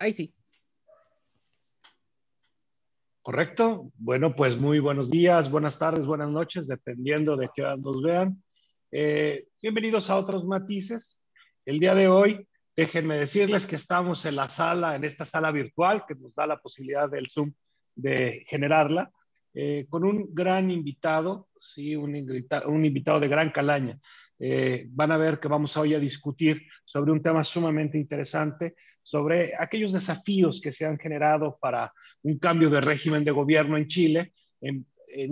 Ahí sí. Correcto. Bueno, pues muy buenos días, buenas tardes, buenas noches, dependiendo de qué nos vean. Eh, bienvenidos a otros matices. El día de hoy, déjenme decirles que estamos en la sala, en esta sala virtual que nos da la posibilidad del Zoom de generarla, eh, con un gran invitado, sí, un, invitado de gran calaña. Eh, van a ver que vamos hoy a discutir sobre un tema sumamente interesante, sobre aquellos desafíos que se han generado para un cambio de régimen de gobierno en Chile en,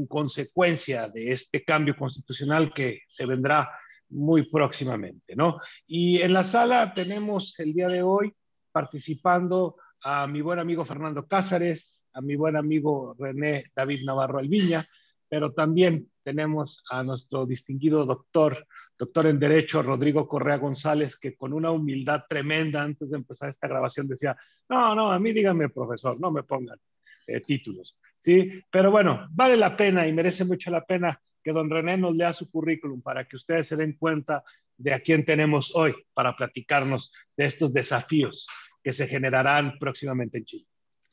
consecuencia de este cambio constitucional que se vendrá muy próximamente, ¿no? Y en la sala tenemos el día de hoy participando a mi buen amigo Fernando Cázares, a mi buen amigo René David Navarro Alviña, pero también tenemos a nuestro distinguido doctor doctor en Derecho, Rodrigo Correa González, que con una humildad tremenda antes de empezar esta grabación decía, no, no, a mí díganme profesor, no me pongan eh, títulos, ¿sí? Pero bueno, vale la pena y merece mucho la pena que don René nos lea su currículum para que ustedes se den cuenta de a quién tenemos hoy para platicarnos de estos desafíos que se generarán próximamente en Chile.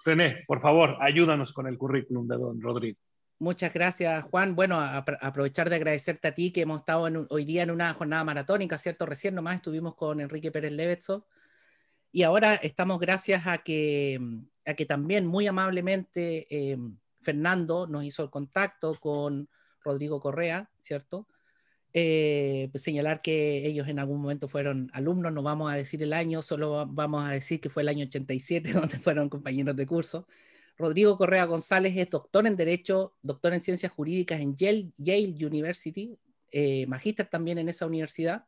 René, por favor, ayúdanos con el currículum de don Rodrigo. Muchas gracias, Juan. Bueno, aprovechar de agradecerte a ti que hemos estado hoy día en una jornada maratónica, ¿cierto? Recién nomás estuvimos con Enrique Pérez Levetso y ahora estamos gracias a que, también muy amablemente eh, Fernando nos hizo el contacto con Rodrigo Correa, ¿cierto? Eh, pues señalar que ellos en algún momento fueron alumnos, no vamos a decir el año, solo vamos a decir que fue el año 87 donde fueron compañeros de curso. Rodrigo Correa González es doctor en Derecho, doctor en Ciencias Jurídicas en Yale, University, eh, magíster también en esa universidad,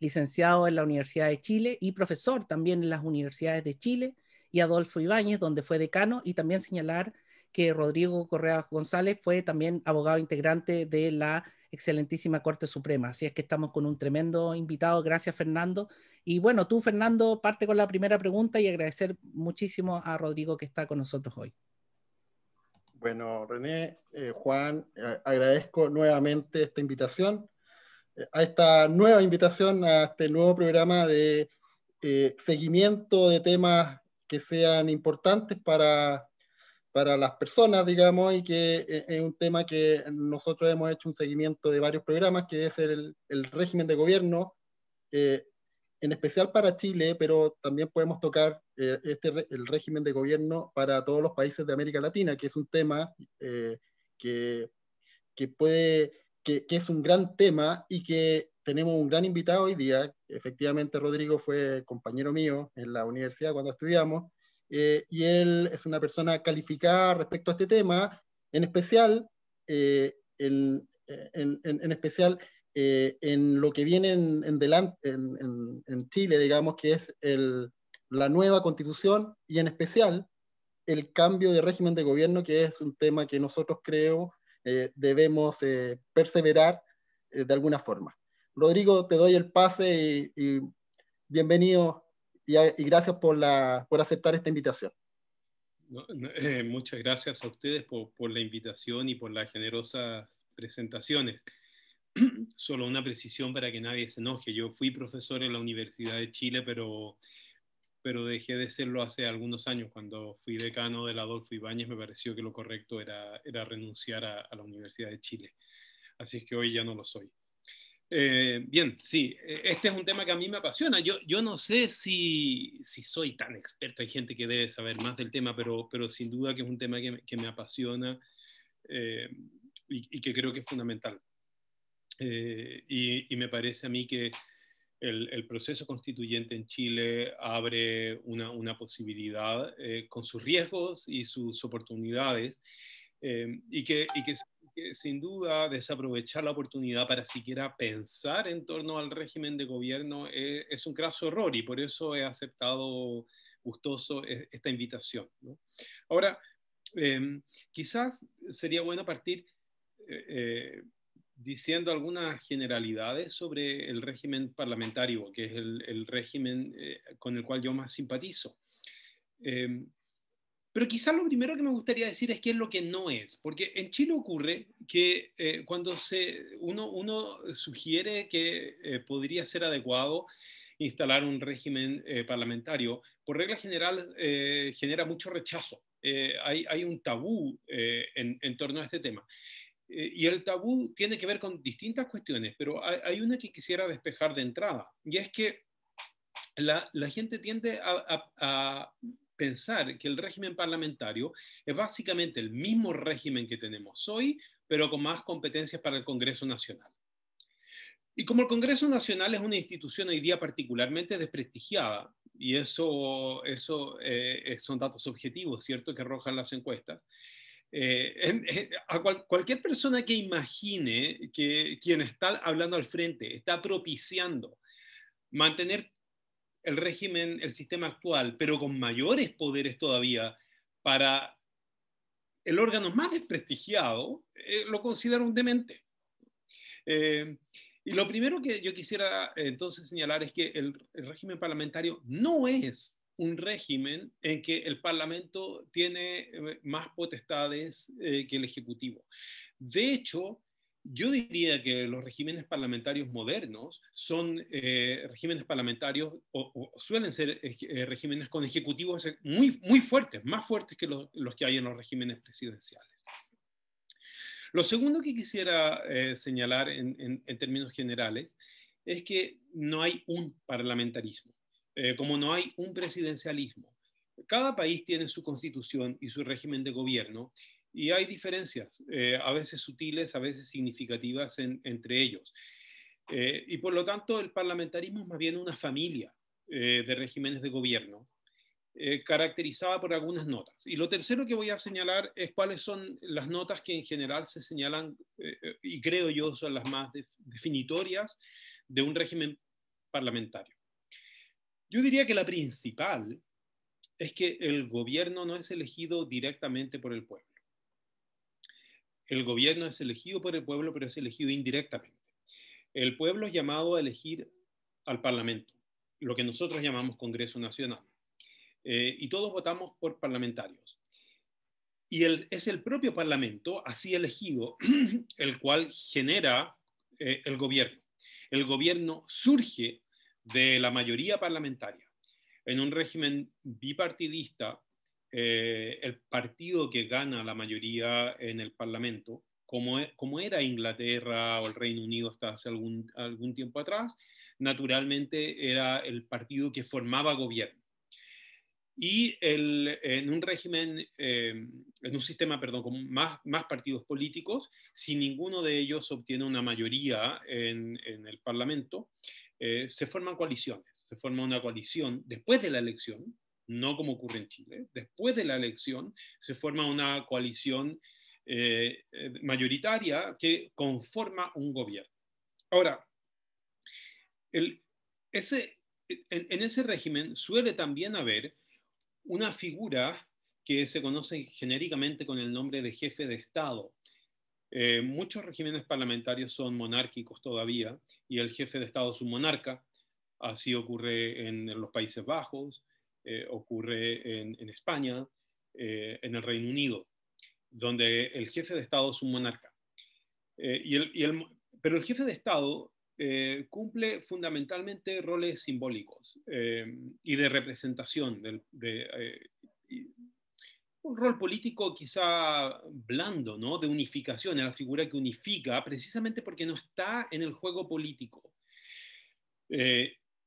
licenciado en la Universidad de Chile y profesor también en las universidades de Chile y Adolfo Ibáñez, donde fue decano, y también señalar que Rodrigo Correa González fue también abogado integrante de la excelentísima Corte Suprema. Así es que estamos con un tremendo invitado. Gracias, Fernando. Y bueno, tú, Fernando, parte con la primera pregunta y agradecer muchísimo a Rodrigo que está con nosotros hoy. Bueno, René, eh, Juan, eh, agradezco nuevamente esta invitación, eh, a esta nueva invitación a este nuevo programa de seguimiento de temas que sean importantes para para las personas, digamos, y que eh, es un tema que nosotros hemos hecho un seguimiento de varios programas, que es el, el régimen de gobierno, eh, en especial para Chile, pero también podemos tocar eh, este, el régimen de gobierno para todos los países de América Latina, que es un tema que, que, puede, que es un gran tema y que tenemos un gran invitado hoy día, efectivamente Rodrigo fue compañero mío en la universidad cuando estudiamos, eh, y él es una persona calificada respecto a este tema, en especial, eh, en, en, en, especial eh, en lo que viene en, delante, en, Chile, digamos, que es el, la nueva constitución y en especial el cambio de régimen de gobierno, que es un tema que nosotros creo debemos perseverar de alguna forma. Rodrigo, te doy el pase y, y bienvenido y, gracias por, la, por aceptar esta invitación. Eh, muchas gracias a ustedes por, la invitación y por las generosas presentaciones. Solo una precisión para que nadie se enoje. Yo fui profesor en la Universidad de Chile, pero, pero dejé de serlo hace algunos años. Cuando fui decano del Adolfo Ibáñez, me pareció que lo correcto era, era renunciar a la Universidad de Chile. Así es que hoy ya no lo soy. Eh, bien, sí, eh, este es un tema que a mí me apasiona. Yo, yo no sé si, soy tan experto, hay gente que debe saber más del tema, pero, pero sin duda que es un tema que, me apasiona eh, y, que creo que es fundamental. y, me parece a mí que el, proceso constituyente en Chile abre una, posibilidad con sus riesgos y sus oportunidades y que, y que sin duda, desaprovechar la oportunidad para siquiera pensar en torno al régimen de gobierno eh, es un craso error y por eso he aceptado gustoso e, esta invitación. Ahora, em, quizás sería bueno partir eh, diciendo algunas generalidades sobre el régimen parlamentario, que es el, régimen eh, con el cual yo más simpatizo. Em, pero quizás lo primero que me gustaría decir es qué es lo que no es, porque en Chile ocurre que eh, cuando se, uno, sugiere que eh, podría ser adecuado instalar un régimen eh, parlamentario, por regla general genera mucho rechazo. Hay, hay, un tabú en, torno a este tema. y el tabú tiene que ver con distintas cuestiones, pero hay, una que quisiera despejar de entrada, y es que la, gente tiende a pensar que el régimen parlamentario es básicamente el mismo régimen que tenemos hoy, pero con más competencias para el Congreso Nacional. Y como el Congreso Nacional es una institución hoy día particularmente desprestigiada, y eso, eso eh, eh, son datos objetivos, ¿cierto?, que arrojan las encuestas, eh, cualquier persona que imagine que quien está hablando al frente está propiciando mantener el régimen, el sistema actual, pero con mayores poderes todavía para el órgano más desprestigiado, eh, lo considera un demente. Eh, y lo primero que yo quisiera eh, entonces señalar es que el, régimen parlamentario no es un régimen en que el Parlamento tiene más potestades que el Ejecutivo. De hecho, yo diría que los regímenes parlamentarios modernos son eh, regímenes parlamentarios o, suelen ser eh, eh, regímenes con ejecutivos muy, muy fuertes, más fuertes que los, que hay en los regímenes presidenciales. Lo segundo que quisiera señalar en, términos generales es que no hay un parlamentarismo, como no hay un presidencialismo. Cada país tiene su constitución y su régimen de gobierno y hay diferencias, eh, a veces sutiles, a veces significativas entre ellos. Eh, y por lo tanto, el parlamentarismo es más bien una familia eh, de regímenes de gobierno, caracterizada por algunas notas. Y lo tercero que voy a señalar es cuáles son las notas que en general se señalan, y creo yo son las más definitorias de un régimen parlamentario. Yo diría que la principal es que el gobierno no es elegido directamente por el pueblo el gobierno es elegido por el pueblo, pero es elegido indirectamente. El pueblo es llamado a elegir al Parlamento, lo que nosotros llamamos Congreso Nacional. Eh, y todos votamos por parlamentarios. Y es el propio Parlamento, así elegido, el cual genera eh, el gobierno. El gobierno surge de la mayoría parlamentaria. En un régimen bipartidista, eh, el partido que gana la mayoría en el Parlamento, como, e, era Inglaterra o el Reino Unido hasta hace algún, tiempo atrás, naturalmente era el partido que formaba gobierno. Y en un régimen, eh, en un sistema, perdón, con más, partidos políticos, si ninguno de ellos obtiene una mayoría en, el Parlamento, eh, se forman coaliciones. Se forma una coalición después de la elección, no como ocurre en Chile. Después de la elección se forma una coalición eh, eh, mayoritaria que conforma un gobierno. Ahora, en, ese régimen suele también haber una figura que se conoce genéricamente con el nombre de jefe de Estado. Eh, muchos regímenes parlamentarios son monárquicos todavía y el jefe de Estado es un monarca. Así ocurre en los Países Bajos, eh, ocurre en, España, eh, en el Reino Unido, donde el jefe de Estado es un monarca. Eh, y pero el jefe de Estado cumple fundamentalmente roles simbólicos y de representación. de, un rol político quizá blando, De unificación, es la figura que unifica, precisamente porque no está en el juego político.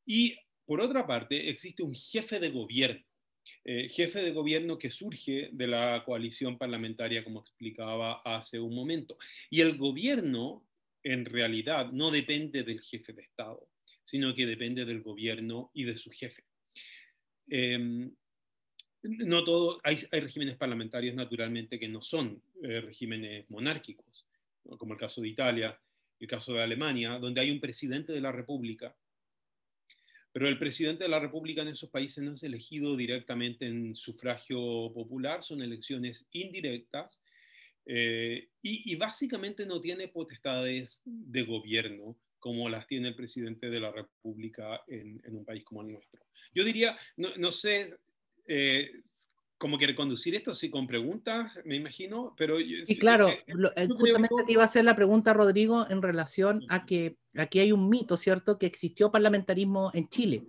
y por otra parte, existe un jefe de gobierno, eh, jefe de gobierno que surge de la coalición parlamentaria, como explicaba hace un momento. Y el gobierno, en realidad, no depende del jefe de Estado, sino que depende del gobierno y de su jefe. Em, no todo, hay, regímenes parlamentarios naturalmente que no son eh, regímenes monárquicos, como el caso de Italia, el caso de Alemania, donde hay un presidente de la República pero el presidente de la República en esos países no es elegido directamente en sufragio popular, son elecciones indirectas eh, y, básicamente no tiene potestades de gobierno como las tiene el presidente de la República en, un país como el nuestro. Yo diría, no, sé eh, como quiere conducir esto Sí, con preguntas, me imagino, pero... sí, claro, eh, eh, justamente iba a hacer la pregunta, Rodrigo, en relación a que aquí hay un mito, ¿cierto?, que existió parlamentarismo en Chile,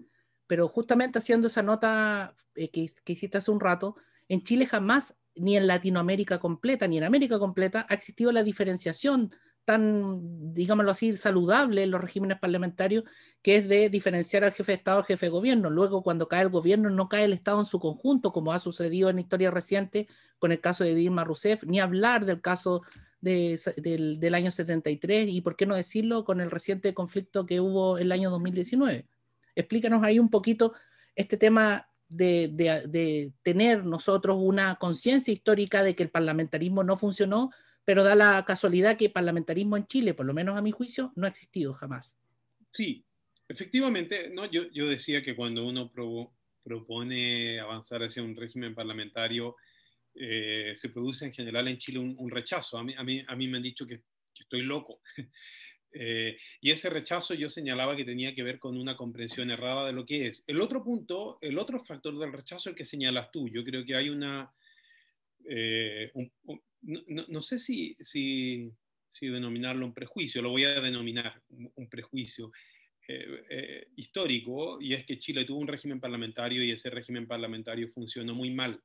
pero justamente haciendo esa nota eh, que, que, hiciste hace un rato, en Chile jamás, ni en Latinoamérica completa, ni en América completa, ha existido la diferenciación tan, digámoslo así, saludable en los regímenes parlamentarios, que es de diferenciar al jefe de Estado al jefe de gobierno. Luego, cuando cae el gobierno, no cae el Estado en su conjunto, como ha sucedido en historia reciente con el caso de Dilma Rousseff, ni hablar del caso del, año 73 y, por qué no decirlo, con el reciente conflicto que hubo el año 2019. Explícanos ahí un poquito este tema de tener nosotros una conciencia histórica de que el parlamentarismo no funcionó, pero da la casualidad que el parlamentarismo en Chile, por lo menos a mi juicio, no ha existido jamás. Sí, efectivamente, no, yo, decía que cuando uno propone avanzar hacia un régimen parlamentario, eh, se produce en general en Chile un, rechazo. A mí, a mí, me han dicho que, estoy loco. Eh, y ese rechazo yo señalaba que tenía que ver con una comprensión errada de lo que es. El otro punto, el otro factor del rechazo, el que señalas tú, yo creo que hay una, eh, un, no, sé si, denominarlo un prejuicio, lo voy a denominar un, prejuicio eh, eh, histórico, y es que Chile tuvo un régimen parlamentario y ese régimen parlamentario funcionó muy mal.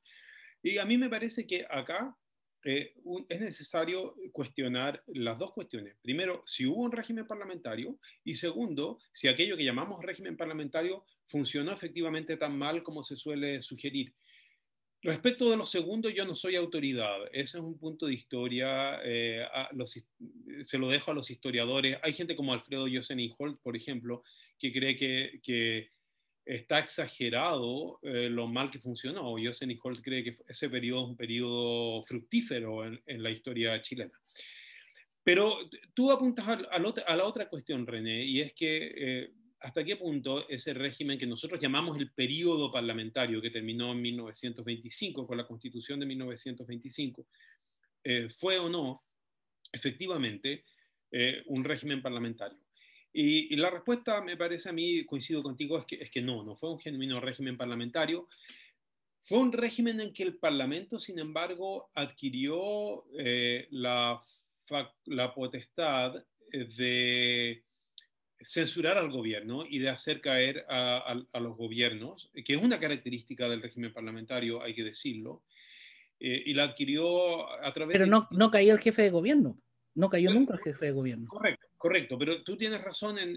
Y a mí me parece que acá eh, es necesario cuestionar las dos cuestiones. Primero, si hubo un régimen parlamentario y segundo, si aquello que llamamos régimen parlamentario funcionó efectivamente tan mal como se suele sugerir. Respecto de lo segundo, yo no soy autoridad. Ese es un punto de historia. Eh, se lo dejo a los historiadores. Hay gente como Alfredo y Holt, por ejemplo, que cree que, está exagerado eh, lo mal que funcionó. Yosen Holt cree que ese periodo es un periodo fructífero en, la historia chilena. Pero tú apuntas a, la otra cuestión, René, y es que eh, hasta qué punto ese régimen que nosotros llamamos el periodo parlamentario, que terminó en 1925 con la constitución de 1925, eh, fue o no efectivamente eh, un régimen parlamentario. Y, la respuesta, me parece a mí, coincido contigo, es que, es que no, no fue un genuino régimen parlamentario. Fue un régimen en que el Parlamento, sin embargo, adquirió eh, la, la potestad de censurar al gobierno y de hacer caer a, los gobiernos, eh, que es una característica del régimen parlamentario, hay que decirlo, eh, y la adquirió a través... Pero no, de... no cayó el jefe de gobierno, no cayó nunca el jefe de gobierno. Correcto, correcto, pero tú tienes razón en,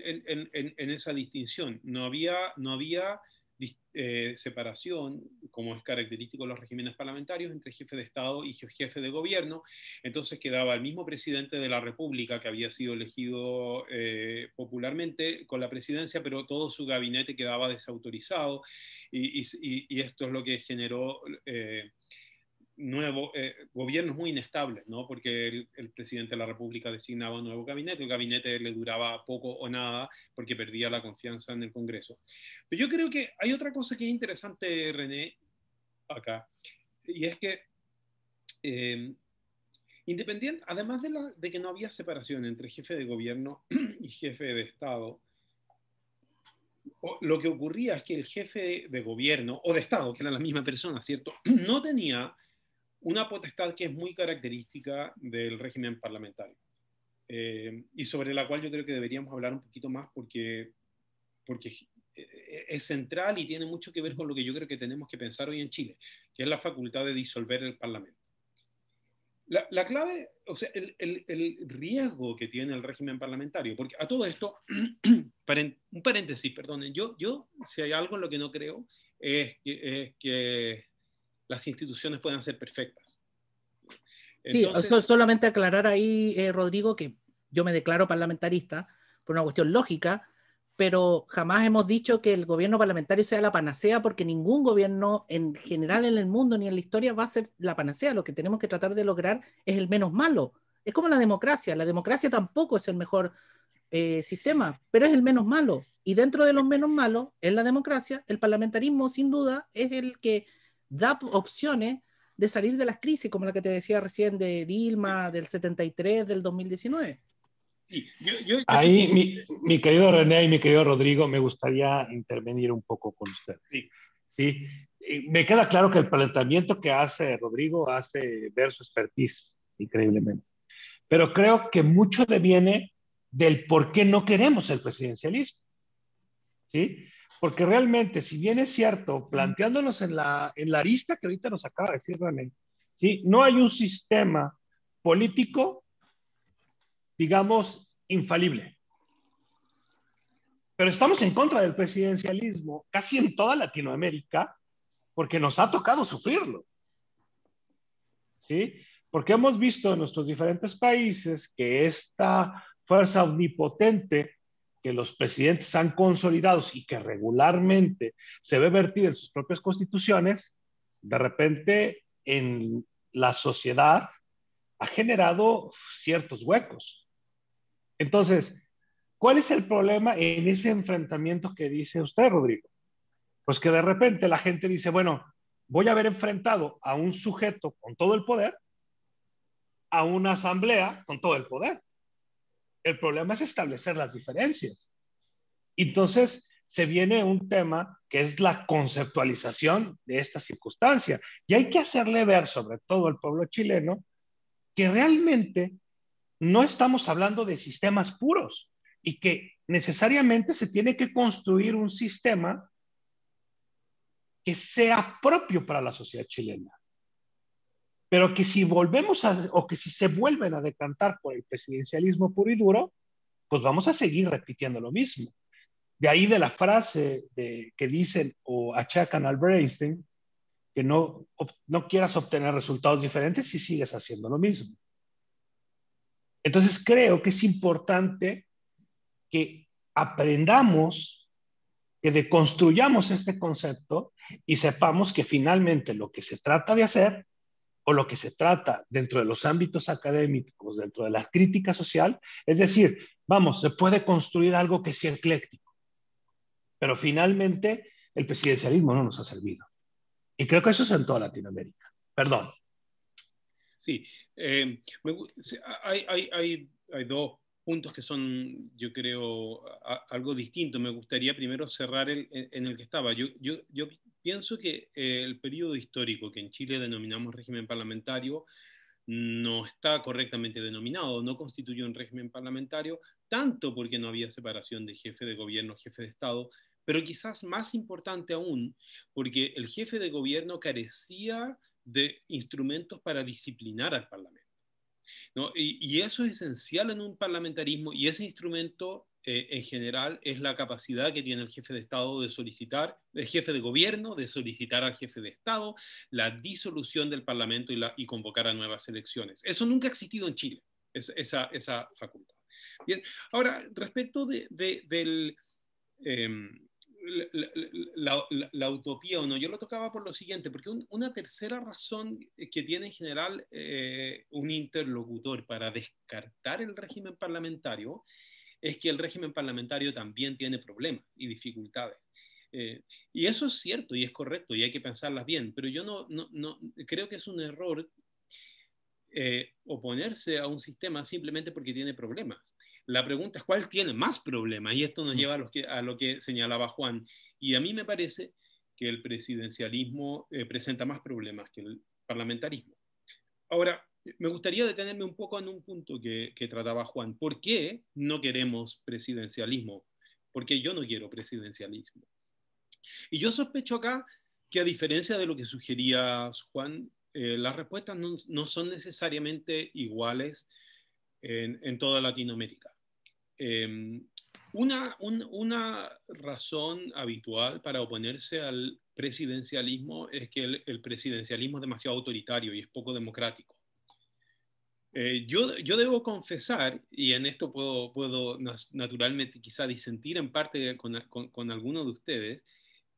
esa distinción. No había, no había eh, separación, como es característico de los regímenes parlamentarios, entre jefe de Estado y jefe de gobierno. Entonces quedaba el mismo presidente de la República, que había sido elegido eh, popularmente con la presidencia, pero todo su gabinete quedaba desautorizado y, esto es lo que generó... Eh, nuevo, eh, gobiernos muy inestables, ¿no? porque el, presidente de la República designaba un nuevo gabinete, el gabinete le duraba poco o nada porque perdía la confianza en el Congreso. Pero yo creo que hay otra cosa que es interesante, René, acá, y es que eh, independiente, además de, de que no había separación entre jefe de gobierno y jefe de Estado, lo que ocurría es que el jefe de gobierno o de Estado, que era la misma persona, ¿cierto? No tenía una potestad que es muy característica del régimen parlamentario eh, y sobre la cual yo creo que deberíamos hablar un poquito más porque, porque eh, es central y tiene mucho que ver con lo que yo creo que tenemos que pensar hoy en Chile, que es la facultad de disolver el Parlamento. La, clave, o sea, el, el, el, riesgo que tiene el régimen parlamentario, porque a todo esto, un paréntesis, perdonen, yo, yo si hay algo en lo que no creo, es que las instituciones puedan ser perfectas. sí, solamente aclarar ahí, eh, Rodrigo, que yo me declaro parlamentarista por una cuestión lógica, pero jamás hemos dicho que el gobierno parlamentario sea la panacea, porque ningún gobierno en general en el mundo ni en la historia va a ser la panacea. Lo que tenemos que tratar de lograr es el menos malo. Es como la democracia. La democracia tampoco es el mejor eh, sistema, pero es el menos malo. Y dentro de los menos malos, en la democracia, el parlamentarismo sin duda es el que da opciones de salir de las crisis, como la que te decía recién de Dilma, del 73, del 2019. Ahí, mi, querido René y mi querido Rodrigo, me gustaría intervenir un poco con usted Sí. Me queda claro que el planteamiento que hace Rodrigo hace ver su expertise, increíblemente. Pero creo que mucho deviene del por qué no queremos el presidencialismo. ¿Sí? Porque realmente, si bien es cierto, planteándonos en la, en la arista que ahorita nos acaba de decir René, ¿sí? no hay un sistema político, digamos, infalible. Pero estamos en contra del presidencialismo casi en toda Latinoamérica porque nos ha tocado sufrirlo. ¿Sí? Porque hemos visto en nuestros diferentes países que esta fuerza omnipotente que los presidentes han consolidado y que regularmente se ve vertido en sus propias constituciones, de repente en la sociedad ha generado ciertos huecos. Entonces, ¿cuál es el problema en ese enfrentamiento que dice usted, Rodrigo? Pues que de repente la gente dice, bueno, voy a haber enfrentado a un sujeto con todo el poder, a una asamblea con todo el poder. El problema es establecer las diferencias. Entonces, se viene un tema que es la conceptualización de esta circunstancia. Y hay que hacerle ver, sobre todo al pueblo chileno, que realmente no estamos hablando de sistemas puros y que necesariamente se tiene que construir un sistema que sea propio para la sociedad chilena pero que si volvemos a, o que si se vuelven a decantar por el presidencialismo puro y duro, pues vamos a seguir repitiendo lo mismo. De ahí de la frase que dicen o achacan al Albert Einstein, que no, no quieras obtener resultados diferentes si sigues haciendo lo mismo. Entonces creo que es importante que aprendamos, que deconstruyamos este concepto y sepamos que finalmente lo que se trata de hacer o lo que se trata dentro de los ámbitos académicos, dentro de la crítica social, es decir, vamos, se puede construir algo que sea ecléctico, pero finalmente el presidencialismo no nos ha servido. Y creo que eso es en toda Latinoamérica. Perdón. Sí, eh, hay, hay, hay, dos puntos que son, yo creo, algo distinto. Me gustaría primero cerrar el, en el que estaba. Yo, yo, yo, pienso que eh, el periodo histórico que en Chile denominamos régimen parlamentario no está correctamente denominado, no constituyó un régimen parlamentario, tanto porque no había separación de jefe de gobierno, jefe de Estado, pero quizás más importante aún, porque el jefe de gobierno carecía de instrumentos para disciplinar al Parlamento. ¿no? Y, y, eso es esencial en un parlamentarismo y ese instrumento eh, en general es la capacidad que tiene el jefe de Estado de solicitar, el jefe de gobierno de solicitar al jefe de Estado la disolución del Parlamento y, convocar a nuevas elecciones. Eso nunca ha existido en Chile, esa, facultad. Bien, ahora, respecto de, em, la, utopía o no. Yo lo tocaba por lo siguiente, porque una tercera razón que tiene en general eh, un interlocutor para descartar el régimen parlamentario es que el régimen parlamentario también tiene problemas y dificultades. Eh, y eso es cierto y es correcto y hay que pensarlas bien, pero yo no, creo que es un error eh, oponerse a un sistema simplemente porque tiene problemas. La pregunta es cuál tiene más problemas y esto nos lleva a, lo que señalaba Juan. Y a mí me parece que el presidencialismo eh, presenta más problemas que el parlamentarismo. Ahora, me gustaría detenerme un poco en un punto que, trataba Juan. ¿Por qué no queremos presidencialismo? Porque yo no quiero presidencialismo. Y yo sospecho acá que a diferencia de lo que sugería Juan, eh, las respuestas no, son necesariamente iguales en, toda Latinoamérica. Em, una, una, razón habitual para oponerse al presidencialismo es que el presidencialismo es demasiado autoritario y es poco democrático. Eh, yo, yo debo confesar, y en esto puedo, puedo naturalmente quizá disentir en parte con, con, alguno de ustedes,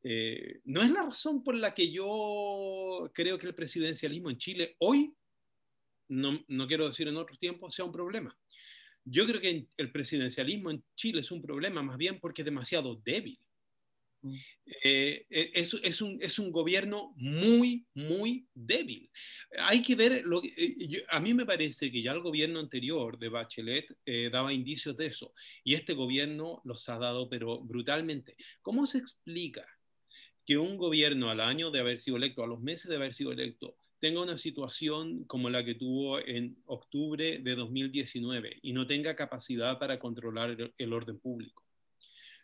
eh, no es la razón por la que yo creo que el presidencialismo en Chile hoy, no, no quiero decir en otros tiempos, sea un problema. Yo creo que el presidencialismo en Chile es un problema más bien porque es demasiado débil. Eh, eh, es, un, gobierno muy, muy débil. Hay que ver, lo, eh, a mí me parece que ya el gobierno anterior de Bachelet daba indicios de eso y este gobierno los ha dado, pero brutalmente. ¿Cómo se explica que un gobierno al año de haber sido electo, a los meses de haber sido electo, tenga una situación como la que tuvo en octubre de 2019 y no tenga capacidad para controlar el orden público?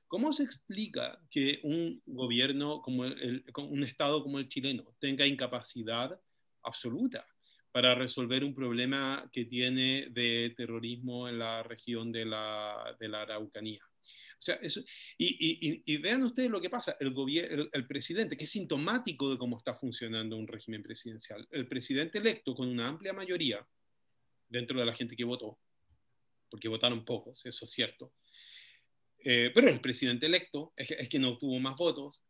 ¿Cómo se explica que un gobierno, como un Estado como el chileno, tenga incapacidad absoluta para resolver un problema que tiene de terrorismo en la región de la, Araucanía? O sea, y, vean ustedes lo que pasa, el, el, el, presidente, que es sintomático de cómo está funcionando un régimen presidencial, el presidente electo con una amplia mayoría dentro de la gente que votó, porque votaron pocos, eso es cierto, eh, pero el presidente electo es, que no obtuvo más votos,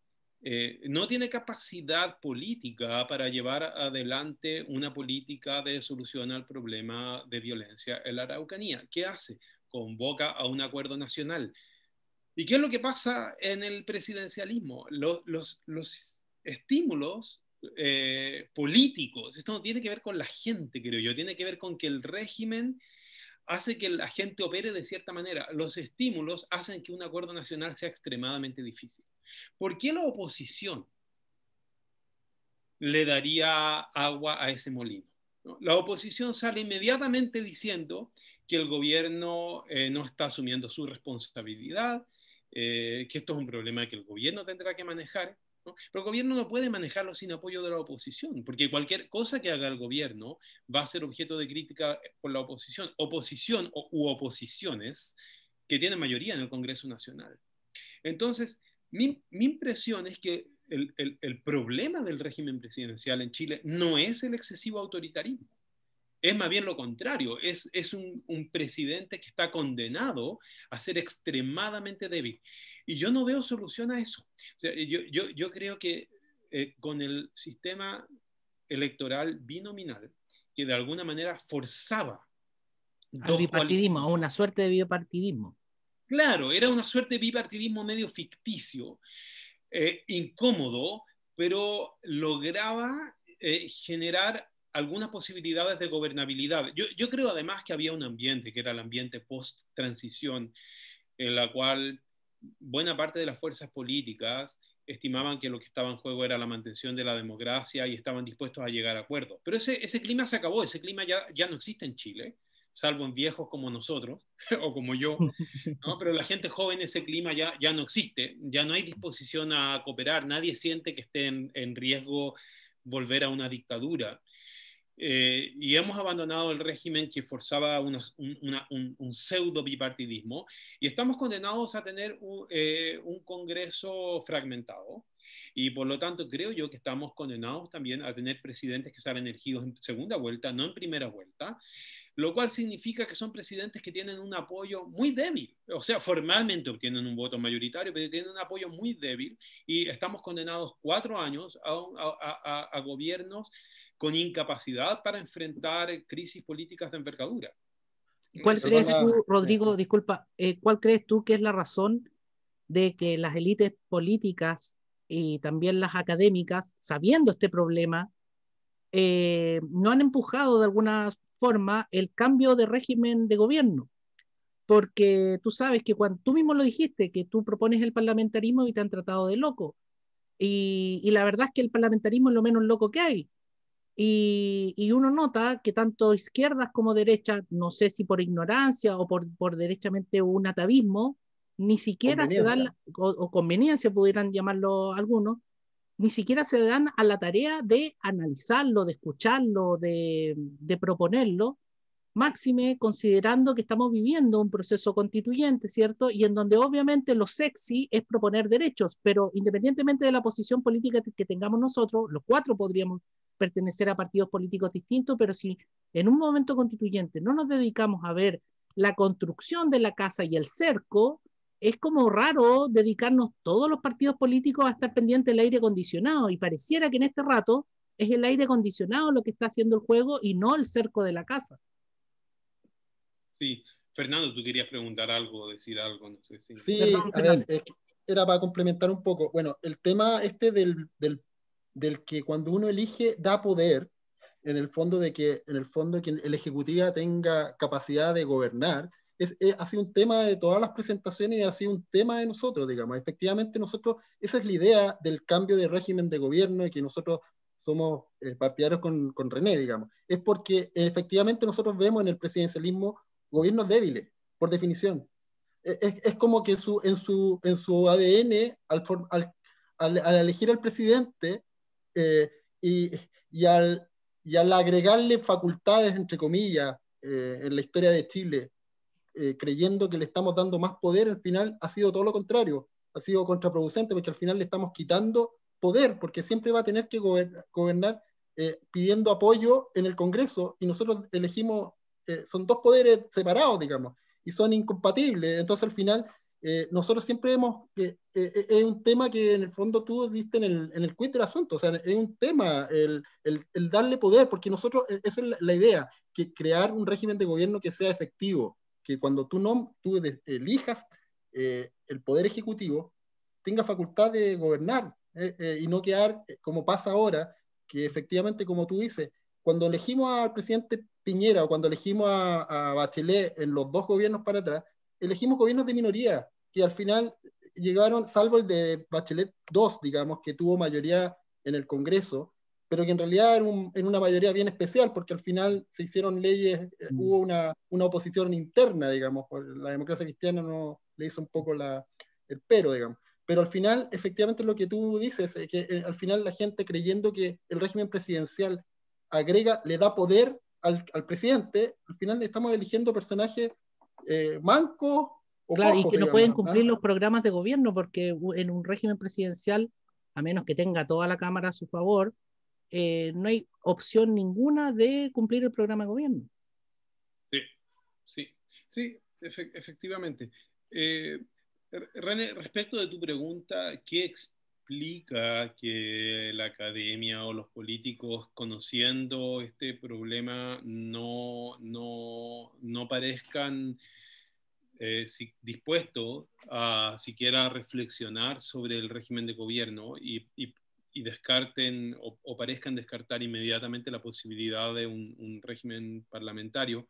eh, no tiene capacidad política para llevar adelante una política de solución al problema de violencia en la Araucanía. ¿Qué hace? Convoca a un acuerdo nacional. ¿Y qué es lo que pasa en el presidencialismo? Los, los, estímulos eh, políticos, esto no tiene que ver con la gente, creo yo, tiene que ver con que el régimen hace que la gente opere de cierta manera. Los estímulos hacen que un acuerdo nacional sea extremadamente difícil. ¿Por qué la oposición le daría agua a ese molino? La oposición sale inmediatamente diciendo que el gobierno eh, no está asumiendo su responsabilidad, eh, que esto es un problema que el gobierno tendrá que manejar. Pero el gobierno no puede manejarlo sin apoyo de la oposición, porque cualquier cosa que haga el gobierno va a ser objeto de crítica por la oposición, oposición u oposiciones que tienen mayoría en el Congreso Nacional. Entonces, mi, impresión es que el problema del régimen presidencial en Chile no es el excesivo autoritarismo es más bien lo contrario, es, es un, presidente que está condenado a ser extremadamente débil. Y yo no veo solución a eso. yo, creo que eh, con el sistema electoral binominal, que de alguna manera forzaba... bipartidismo, a una suerte de bipartidismo. Claro, era una suerte de bipartidismo medio ficticio, eh, incómodo, pero lograba eh, generar algunas posibilidades de gobernabilidad. Yo, yo creo además que había un ambiente, que era el ambiente post-transición, en la cual buena parte de las fuerzas políticas estimaban que lo que estaba en juego era la mantención de la democracia y estaban dispuestos a llegar a acuerdos. Pero ese, ese clima se acabó, ese clima ya, ya no existe en Chile, salvo en viejos como nosotros o como yo, ¿no? pero la gente joven ese clima ya, ya no existe, ya no hay disposición a cooperar, nadie siente que esté en, en riesgo volver a una dictadura. Eh, y hemos abandonado el régimen que forzaba un, un, pseudo bipartidismo y estamos condenados a tener un, eh, un, Congreso fragmentado. Y por lo tanto creo yo que estamos condenados también a tener presidentes que salen elegidos en segunda vuelta, no en primera vuelta, lo cual significa que son presidentes que tienen un apoyo muy débil. O sea, formalmente obtienen un voto mayoritario, pero tienen un apoyo muy débil y estamos condenados cuatro años a, a, a, a gobiernos con incapacidad para enfrentar eh, crisis políticas de envergadura. ¿Cuál crees tú, Rodrigo, disculpa, eh, cuál crees tú que es la razón de que las élites políticas y también las académicas, sabiendo este problema, eh, no han empujado de alguna forma el cambio de régimen de gobierno? Porque tú sabes que cuando tú mismo lo dijiste, que tú propones el parlamentarismo y te han tratado de loco. y la verdad es que el parlamentarismo es lo menos loco que hay y, uno nota que tanto izquierdas como derechas, no sé si por ignorancia o por, por derechamente un atavismo, ni siquiera se dan, o, o, conveniencia pudieran llamarlo algunos, ni siquiera se dan a la tarea de analizarlo, de escucharlo, de, de proponerlo, máxime considerando que estamos viviendo un proceso constituyente, ¿cierto? Y en donde obviamente lo sexy es proponer derechos, pero independientemente de la posición política que tengamos nosotros, los cuatro podríamos pertenecer a partidos políticos distintos, pero si en un momento constituyente no nos dedicamos a ver la construcción de la casa y el cerco, es como raro dedicarnos todos los partidos políticos a estar pendientes del aire acondicionado y pareciera que en este rato es el aire acondicionado lo que está haciendo el juego y no el cerco de la casa. Sí, Fernando, tú querías preguntar algo, decir algo, no sé si... Sí, eh, era para complementar un poco. Bueno, el tema este del, del del que cuando uno elige da poder, en el fondo de que en el fondo que el ejecutiva tenga capacidad de gobernar, es, ha sido un tema de todas las presentaciones y ha sido un tema de nosotros, digamos. Efectivamente, nosotros, esa es la idea del cambio de régimen de gobierno y que nosotros somos eh, partidarios con, René, digamos. Es porque efectivamente nosotros vemos en el presidencialismo gobiernos débiles, por definición. E, es, como que su, en, su, en su ADN, al, al, al elegir al presidente, eh, y, al, agregarle facultades, entre comillas, eh, en la historia de Chile, eh, creyendo que le estamos dando más poder, al final ha sido todo lo contrario, ha sido contraproducente porque al final le estamos quitando poder, porque siempre va a tener que gobernar pidiendo apoyo en el Congreso y nosotros elegimos, son dos poderes separados, digamos, y son incompatibles. Entonces al final eh, nosotros siempre vemos que eh, eh, es un tema que en el fondo tú diste en el, en el quit del asunto, o sea, es un tema el, el, darle poder, porque nosotros, e, esa es la, idea, que crear un régimen de gobierno que sea efectivo, que cuando tú, no, tú elijas el poder ejecutivo, tenga facultad de gobernar y no quedar como pasa ahora, que efectivamente, como tú dices, cuando elegimos al presidente Piñera o cuando elegimos a Bachelet en los dos gobiernos para atrás, elegimos gobiernos de minoría, que al final llegaron, salvo el de Bachelet II, digamos, que tuvo mayoría en el Congreso, pero que en realidad era en una mayoría bien especial, porque al final se hicieron leyes, eh, mm. hubo una, una, oposición interna, digamos, la democracia cristiana no le hizo un poco la, el pero, digamos. Pero al final, efectivamente, lo que tú dices, es que eh, al final la gente creyendo que el régimen presidencial agrega, le da poder al, al presidente, al final estamos eligiendo personajes eh, manco, Claro, y que no pueden ¿ah? cumplir los programas de gobierno, porque en un régimen presidencial, a menos que tenga toda la Cámara a su favor, eh, no hay opción ninguna de cumplir el programa de gobierno. Sí, sí, sí, efectivamente. Eh, René, respecto de tu pregunta, ¿qué, explica que la academia o los políticos, conociendo este problema, no, parezcan eh, dispuestos a siquiera reflexionar sobre el régimen de gobierno y, descarten o, parezcan descartar inmediatamente la posibilidad de un régimen parlamentario?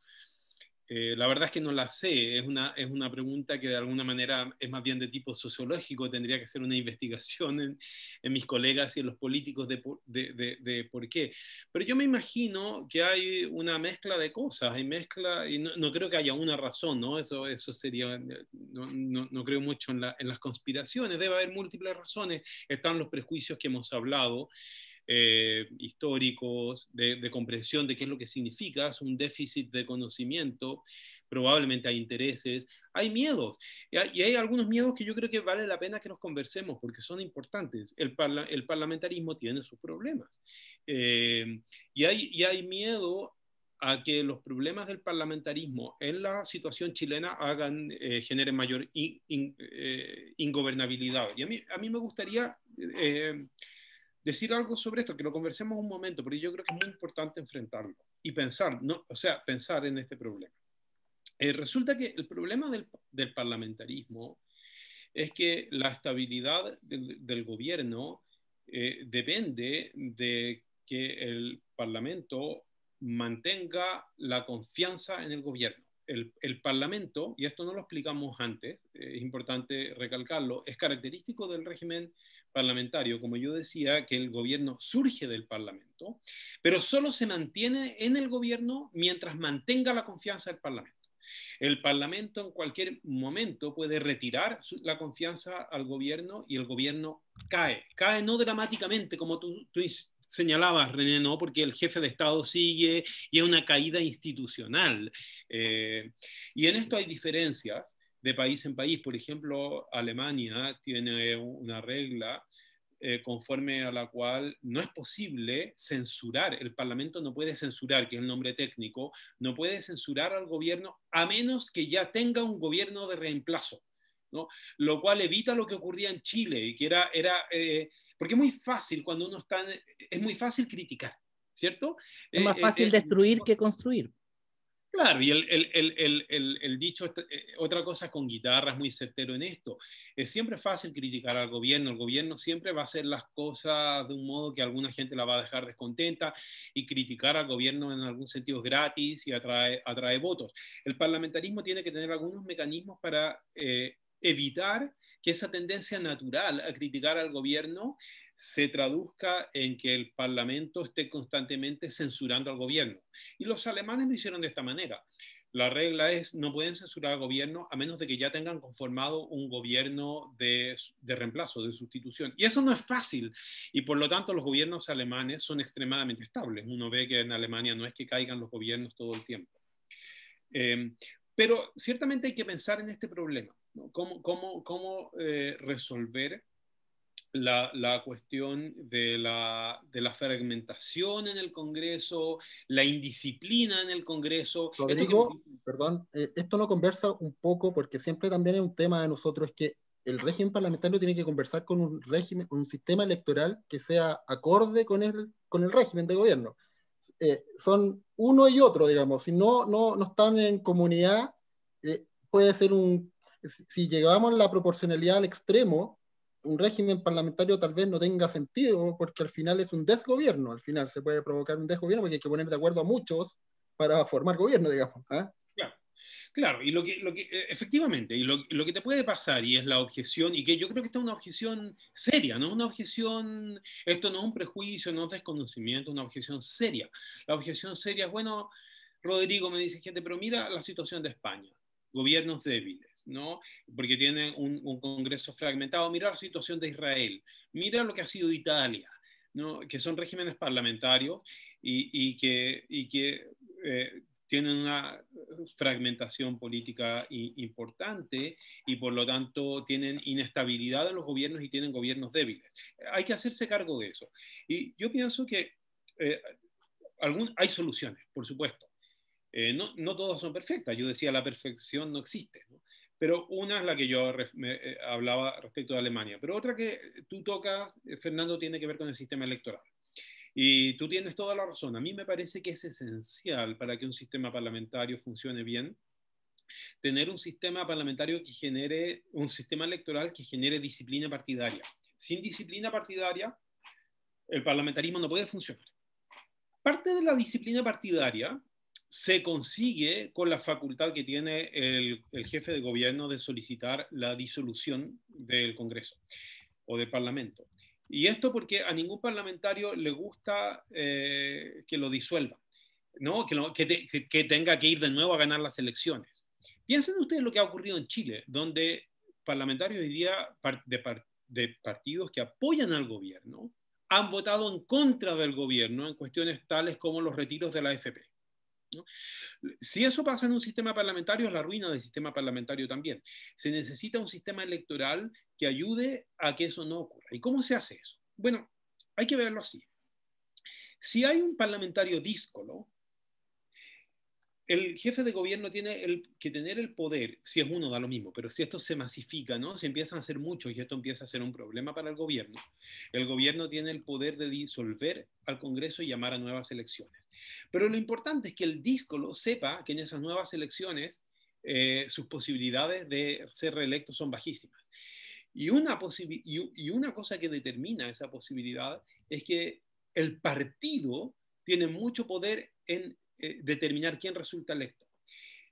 Eh, la verdad es que no la sé, es una, es una pregunta que de alguna manera es más bien de tipo sociológico, tendría que ser una investigación en, en mis colegas y en los políticos de, de, de, por qué. Pero yo me imagino que hay una mezcla de cosas, hay mezcla, y no, creo que haya una razón, ¿no? Eso, eso sería, eh, no, no, creo mucho en, en las conspiraciones, debe haber múltiples razones, están los prejuicios que hemos hablado. Eh, históricos, de, comprensión de qué es lo que significa, es un déficit de conocimiento, probablemente hay intereses, hay miedos, y hay, algunos miedos que yo creo que vale la pena que nos conversemos porque son importantes. El, parlamentarismo tiene sus problemas, eh, y, hay, miedo a que los problemas del parlamentarismo en la situación chilena hagan, eh, generen mayor ingobernabilidad. Y a mí, me gustaría decir algo sobre esto, que lo conversemos un momento, porque yo creo que es muy importante enfrentarlo y pensar, ¿no? o sea, pensar en este problema. Eh, resulta que el problema del, parlamentarismo es que la estabilidad del, gobierno eh, depende de que el Parlamento mantenga la confianza en el gobierno. El, Parlamento, y esto no lo explicamos antes, eh, es importante recalcarlo, es característico del régimen parlamentario, como yo decía, que el gobierno surge del Parlamento, pero solo se mantiene en el gobierno mientras mantenga la confianza del Parlamento. El Parlamento en cualquier momento puede retirar la confianza al gobierno y el gobierno cae. Cae no dramáticamente, como tú, señalabas, René, no, porque el jefe de Estado sigue y es una caída institucional. Eh, y en esto hay diferencias de país en país. Por ejemplo, Alemania tiene una regla eh, conforme a la cual no es posible censurar, el Parlamento no puede censurar, que es el nombre técnico, no puede censurar al gobierno a menos que ya tenga un gobierno de reemplazo, ¿no? lo cual evita lo que ocurría en Chile, y que era, eh, porque es muy fácil cuando uno está, es muy fácil criticar, ¿cierto? Es eh, más fácil destruir que construir. Claro, y el, dicho, este, eh, otra cosa con guitarra muy certero en esto. Es siempre fácil criticar al gobierno. El gobierno siempre va a hacer las cosas de un modo que alguna gente la va a dejar descontenta y criticar al gobierno en algún sentido es gratis y atrae, atrae votos. El parlamentarismo tiene que tener algunos mecanismos para eh, evitar que esa tendencia natural a criticar al gobierno se traduzca en que el Parlamento esté constantemente censurando al gobierno. Y los alemanes lo hicieron de esta manera. La regla es, no pueden censurar al gobierno a menos de que ya tengan conformado un gobierno de, reemplazo, de sustitución. Y eso no es fácil. Y por lo tanto, los gobiernos alemanes son extremadamente estables. Uno ve que en Alemania no es que caigan los gobiernos todo el tiempo. Em, pero ciertamente hay que pensar en este problema, ¿Cómo, cómo, cómo eh, resolver la, cuestión de la, de la, fragmentación en el Congreso, la indisciplina en el Congreso. que... perdón, eh, esto lo conversa un poco porque siempre también es un tema de nosotros que el régimen parlamentario tiene que conversar con un régimen, un sistema electoral que sea acorde con el, con el régimen de gobierno. Eh, son uno y otro, digamos. Si no, no, no están en comunidad, eh, puede ser un... Si, si llegamos la proporcionalidad al extremo, un régimen parlamentario tal vez no tenga sentido, porque al final es un desgobierno, al final se puede provocar un desgobierno porque hay que poner de acuerdo a muchos para formar gobierno, digamos. ¿ah? Claro, y lo que, eh, efectivamente, y lo, lo, que te puede pasar, y es la objeción, y que yo creo que esta es una objeción seria, no una objeción, esto no es un prejuicio, no es desconocimiento, es una objeción seria. La objeción seria es, bueno, Rodrigo me dice, gente, pero mira la situación de España gobiernos débiles, ¿no? Porque tienen un, Congreso fragmentado. Mira la situación de Israel, mira lo que ha sido Italia, ¿no? que son regímenes parlamentarios y, que, eh, tienen una fragmentación política importante y por lo tanto tienen inestabilidad en los gobiernos y tienen gobiernos débiles. Hay que hacerse cargo de eso. Y yo pienso que eh, hay soluciones, por supuesto. Eh, no, todas son perfectas, yo decía la perfección no existe, pero una es la que yo eh, hablaba respecto de Alemania, pero otra que tú tocas, eh, Fernando, tiene que ver con el sistema electoral. Y tú tienes toda la razón, a mí me parece que es esencial para que un sistema parlamentario funcione bien tener un sistema parlamentario que genere un sistema electoral que genere disciplina partidaria. Sin disciplina partidaria, el parlamentarismo no puede funcionar. Parte de la disciplina partidaria se consigue con la facultad que tiene el, jefe de gobierno de solicitar la disolución del Congreso o del Parlamento. Y esto porque a ningún parlamentario le gusta eh, que lo disuelva, ¿no? que, tenga que ir de nuevo a ganar las elecciones. Piensen ustedes lo que ha ocurrido en Chile, donde parlamentarios día de, de partidos que apoyan al gobierno han votado en contra del gobierno en cuestiones tales como los retiros de la AFP. Si eso pasa en un sistema parlamentario, es la ruina del sistema parlamentario también. Se necesita un sistema electoral que ayude a que eso no ocurra. ¿Y cómo se hace eso? Bueno, hay que verlo así. Si hay un parlamentario díscolo, el jefe de gobierno tiene que tener el poder, si es uno da lo mismo, pero si esto se masifica, ¿no? Se empiezan a hacer muchos y esto empieza a ser un problema para el gobierno. El gobierno tiene el poder de disolver al Congreso y llamar a nuevas elecciones. Pero lo importante es que el díscolo sepa que en esas nuevas elecciones eh, sus posibilidades de ser reelecto son bajísimas. Y una, y una cosa que determina esa posibilidad es que el partido tiene mucho poder en eh, determinar quién resulta electo.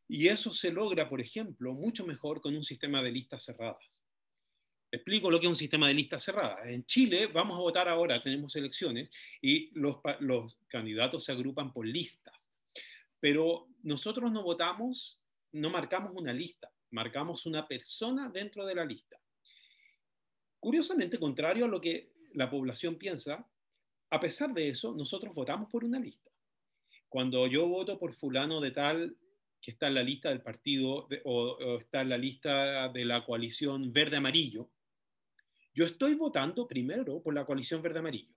Y eso se logra, por ejemplo, mucho mejor con un sistema de listas cerradas. Explico lo que es un sistema de listas cerradas. En Chile vamos a votar ahora, tenemos elecciones y los candidatos se agrupan por listas. Pero nosotros no votamos, no marcamos una lista, marcamos una persona dentro de la lista. Curiosamente, contrario a lo que la población piensa, a pesar de eso, nosotros votamos por una lista cuando yo voto por fulano de tal que está en la lista del partido o, está en la lista de la coalición verde-amarillo, yo estoy votando primero por la coalición verde-amarillo.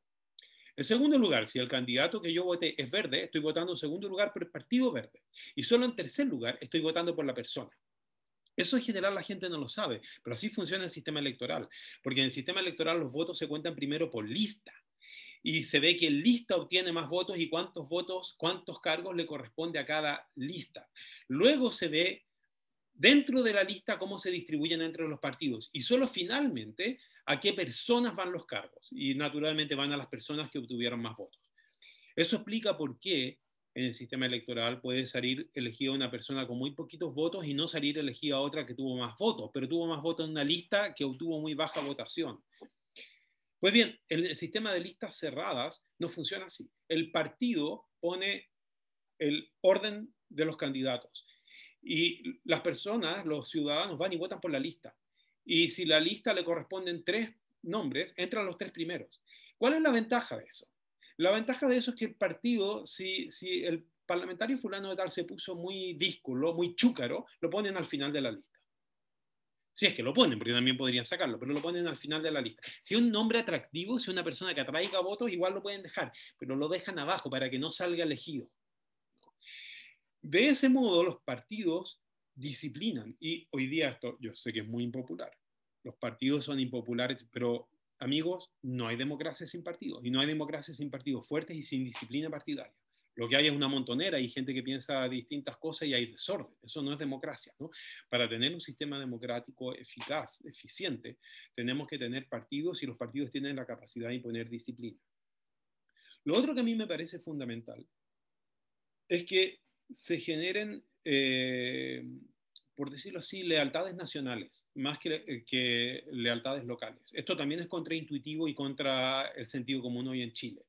En segundo lugar, si el candidato que yo vote es verde, estoy votando en segundo lugar por el partido verde. Y solo en tercer lugar estoy votando por la persona. Eso en general la gente no lo sabe, pero así funciona el sistema electoral, porque en el sistema electoral los votos se cuentan primero por lista y se ve que lista obtiene más votos y cuántos votos, cuántos cargos le corresponde a cada lista. Luego se ve dentro de la lista cómo se distribuyen entre los partidos y solo finalmente a qué personas van los cargos y naturalmente van a las personas que obtuvieron más votos. Eso explica por qué en el sistema electoral puede salir elegida una persona con muy poquitos votos y no salir elegida otra que tuvo más votos, pero tuvo más votos en una lista que obtuvo muy baja votación. Pues bien, el sistema de listas cerradas no funciona así. El partido pone el orden de los candidatos y las personas, los ciudadanos, van y votan por la lista. Y si la lista le corresponden tres nombres, entran los tres primeros. ¿Cuál es la ventaja de eso? La ventaja de eso es que el partido, si, si el parlamentario fulano de tal se puso muy díscolo, muy chúcaro, lo ponen al final de la lista. Si es que lo ponen, porque también podrían sacarlo, pero lo ponen al final de la lista. Si es un nombre atractivo, si es una persona que atraiga votos, igual lo pueden dejar, pero lo dejan abajo para que no salga elegido. De ese modo, los partidos disciplinan. Y hoy día esto, yo sé que es muy impopular. Los partidos son impopulares, pero amigos, no hay democracia sin partidos. Y no hay democracia sin partidos fuertes y sin disciplina partidaria. Lo que hay es una montonera hay gente que piensa distintas cosas y hay desorden. Eso no es democracia. Para tener un sistema democrático eficaz, eficiente, tenemos que tener partidos y los partidos tienen la capacidad de imponer disciplina. Lo otro que a mí me parece fundamental es que se generen, eh, por decirlo así, lealtades nacionales, más eh, que lealtades locales. Esto también es contraintuitivo y contra el sentido común hoy en Chile.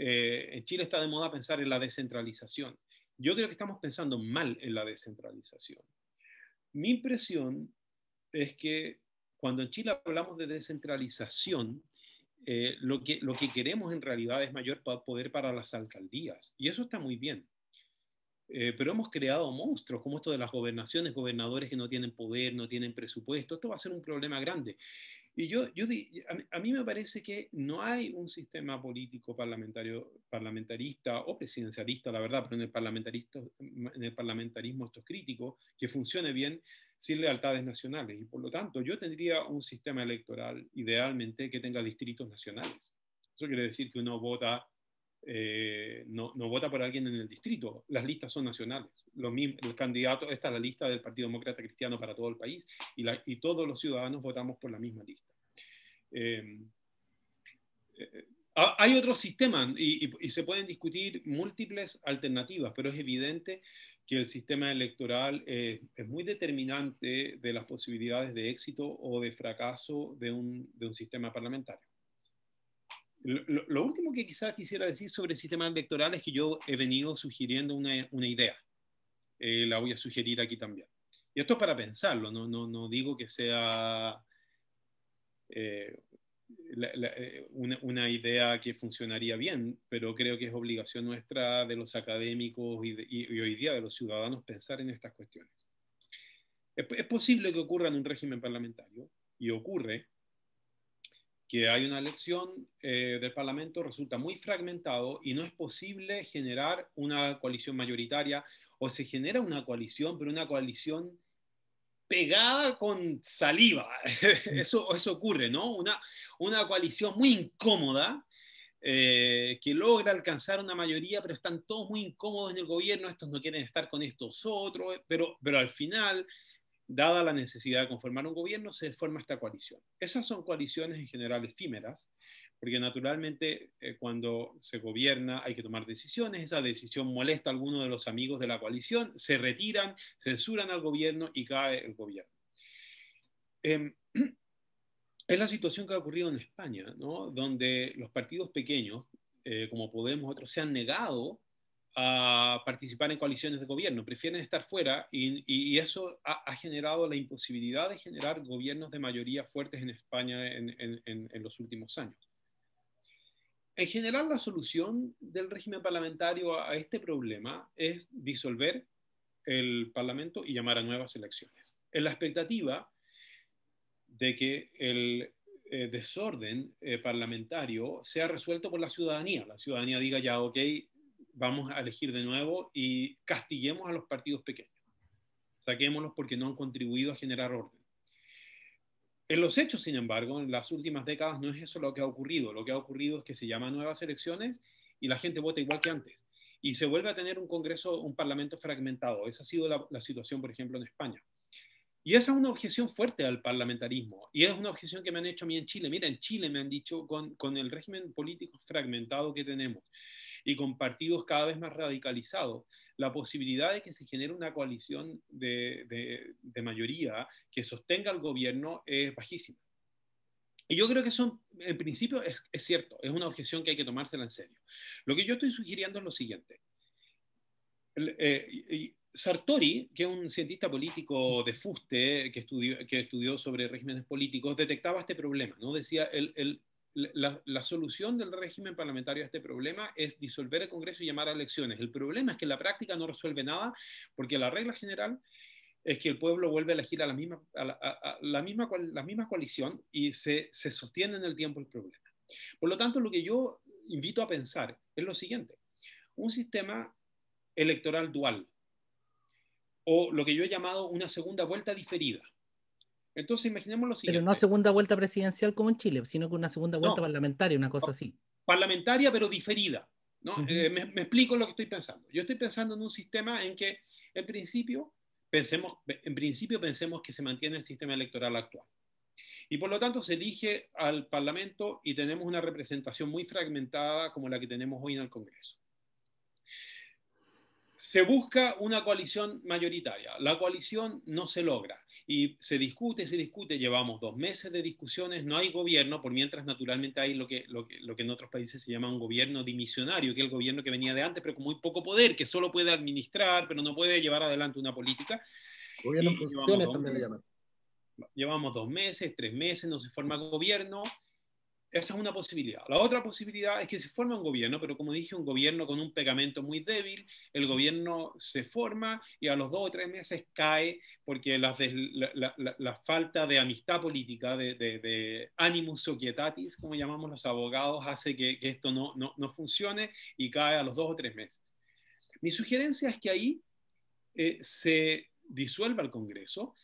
Eh, en Chile está de moda pensar en la descentralización. Yo creo que estamos pensando mal en la descentralización. Mi impresión es que cuando en Chile hablamos de descentralización, eh, lo, que, lo que queremos en realidad es mayor poder para las alcaldías. Y eso está muy bien. Eh, pero hemos creado monstruos, como esto de las gobernaciones, gobernadores que no tienen poder, no tienen presupuesto. Esto va a ser un problema grande. Y yo, yo a mí me parece que no hay un sistema político parlamentario, parlamentarista o presidencialista, la verdad, pero en el, parlamentarista, en el parlamentarismo esto es crítico, que funcione bien sin lealtades nacionales. Y por lo tanto, yo tendría un sistema electoral idealmente que tenga distritos nacionales. Eso quiere decir que uno vota eh, no, vota por alguien en el distrito, las listas son nacionales. el candidato, esta es la lista del Partido Demócrata Cristiano para todo el país y, todos los ciudadanos votamos por la misma lista. Eh, eh, hay otros sistemas y, se pueden discutir múltiples alternativas, pero es evidente que el sistema electoral es muy determinante de las posibilidades de éxito o de fracaso de un sistema parlamentario. Lo, último que quizás quisiera decir sobre el sistema electoral es que yo he venido sugiriendo una, idea. Eh, la voy a sugerir aquí también. Y esto es para pensarlo, no, digo que sea eh, eh, una, idea que funcionaría bien, pero creo que es obligación nuestra de los académicos y, hoy día de los ciudadanos pensar en estas cuestiones. Es, es posible que ocurra en un régimen parlamentario, y ocurre, que hay una elección eh, del Parlamento resulta muy fragmentado y no es posible generar una coalición mayoritaria o se genera una coalición, pero una coalición pegada con saliva. eso, eso ocurre, ¿no? Una, una coalición muy incómoda. Eh, que logra alcanzar una mayoría, pero están todos muy incómodos en el gobierno, estos no quieren estar con estos otros, pero, pero al final dada la necesidad de conformar un gobierno, se forma esta coalición. Esas son coaliciones en general efímeras, porque naturalmente eh, cuando se gobierna hay que tomar decisiones, esa decisión molesta a alguno de los amigos de la coalición, se retiran, censuran al gobierno y cae el gobierno. Em, es la situación que ha ocurrido en España, donde los partidos pequeños, eh, como Podemos, otros, se han negado a participar en coaliciones de gobierno, prefieren estar fuera y, eso ha, generado la imposibilidad de generar gobiernos de mayoría fuertes en España en, los últimos años. En general, la solución del régimen parlamentario a este problema es disolver el Parlamento y llamar a nuevas elecciones. En la expectativa de que el eh, desorden eh, parlamentario sea resuelto por la ciudadanía. La ciudadanía diga ya, ok, vamos a elegir de nuevo y castiguemos a los partidos pequeños. Saquémoslos porque no han contribuido a generar orden. En los hechos, sin embargo, en las últimas décadas no es eso lo que ha ocurrido. Lo que ha ocurrido es que se llaman nuevas elecciones y la gente vota igual que antes. Y se vuelve a tener un Congreso, un Parlamento fragmentado. Esa ha sido la, situación, por ejemplo, en España. Y esa es una objeción fuerte al parlamentarismo. Y es una objeción que me han hecho a mí en Chile. Mira, en Chile me han dicho con, con el régimen político fragmentado que tenemos y con partidos cada vez más radicalizados, la posibilidad de que se genere una coalición de, de, mayoría que sostenga al gobierno es bajísima. Y yo creo que eso, en principio, es, cierto, es una objeción que hay que tomársela en serio. Lo que yo estoy sugiriendo es lo siguiente. Eh, Sartori, que es un cientista político de fuste que estudió, que estudió sobre regímenes políticos, detectaba este problema, ¿no? Decía, el, la, solución del régimen parlamentario a este problema es disolver el Congreso y llamar a elecciones. El problema es que la práctica no resuelve nada porque la regla general es que el pueblo vuelve a elegir a la misma, la, misma, la misma coalición y se sostiene en el tiempo el problema. Por lo tanto, lo que yo invito a pensar es lo siguiente. Un sistema electoral dual o lo que yo he llamado una segunda vuelta diferida entonces, imaginemos lo siguiente. Pero no segunda vuelta presidencial como en Chile, sino que una segunda vuelta parlamentaria, una cosa así. Parlamentaria, pero diferida. Eh, me, explico lo que estoy pensando. Yo estoy pensando en un sistema en que, en principio, pensemos, en principio pensemos que se mantiene el sistema electoral actual. Y por lo tanto se elige al Parlamento y tenemos una representación muy fragmentada como la que tenemos hoy en el Congreso se busca una coalición mayoritaria. La coalición no se logra y se discute, se discute. Llevamos dos meses de discusiones, no hay gobierno, por mientras naturalmente hay lo que, lo que, en otros países se llama un gobierno dimisionario, que es el gobierno que venía de antes, pero con muy poco poder, que solo puede administrar, pero no puede llevar adelante una política. Gobierno en funciones también le llaman. llevamos dos meses, tres meses, no se forma gobierno esa es una posibilidad. La otra posibilidad es que se forme un gobierno, pero como dije, un gobierno con un pegamento muy débil, el gobierno se forma y a los dos o tres meses cae porque la, falta de amistad política, de, de, animus societatis, como llamamos los abogados, hace que, esto no, funcione y cae a los dos o tres meses. Mi sugerencia es que ahí eh, se disuelva el Congreso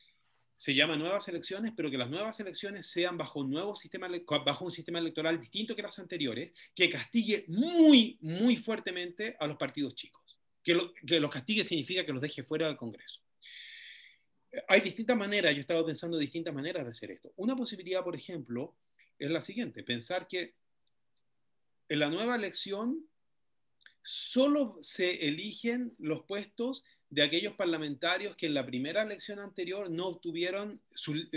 se llama nuevas elecciones, pero que las nuevas elecciones sean bajo un, sistema, bajo un sistema electoral distinto que las anteriores, que castigue muy, muy fuertemente a los partidos chicos. Que, que los castigue significa que los deje fuera del Congreso. Hay distintas maneras, yo estaba pensando distintas maneras de hacer esto. Una posibilidad, por ejemplo, es la siguiente, pensar que en la nueva elección solo se eligen los puestos de aquellos parlamentarios que en la primera elección anterior no obtuvieron,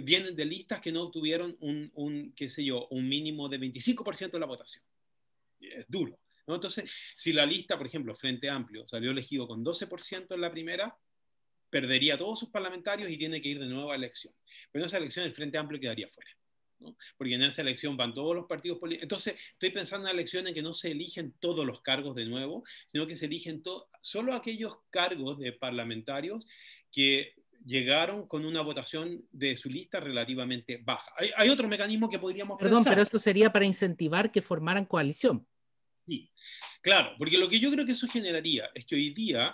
vienen de listas que no obtuvieron un, qué sé yo, un mínimo de 25% de la votación. Es duro. Entonces, si la lista, por ejemplo, Frente Amplio, salió elegido con 12% en la primera, perdería todos sus parlamentarios y tiene que ir de nuevo a elección. Pero en esa elección el Frente Amplio quedaría fuera porque en esa elección van todos los partidos políticos. Entonces, estoy pensando en una elección en que no se eligen todos los cargos de nuevo, sino que se eligen solo aquellos cargos de parlamentarios que llegaron con una votación de su lista relativamente baja. Hay, otro mecanismo que podríamos Perdón, pero eso sería para incentivar que formaran coalición. Sí, claro, porque lo que yo creo que eso generaría es que hoy día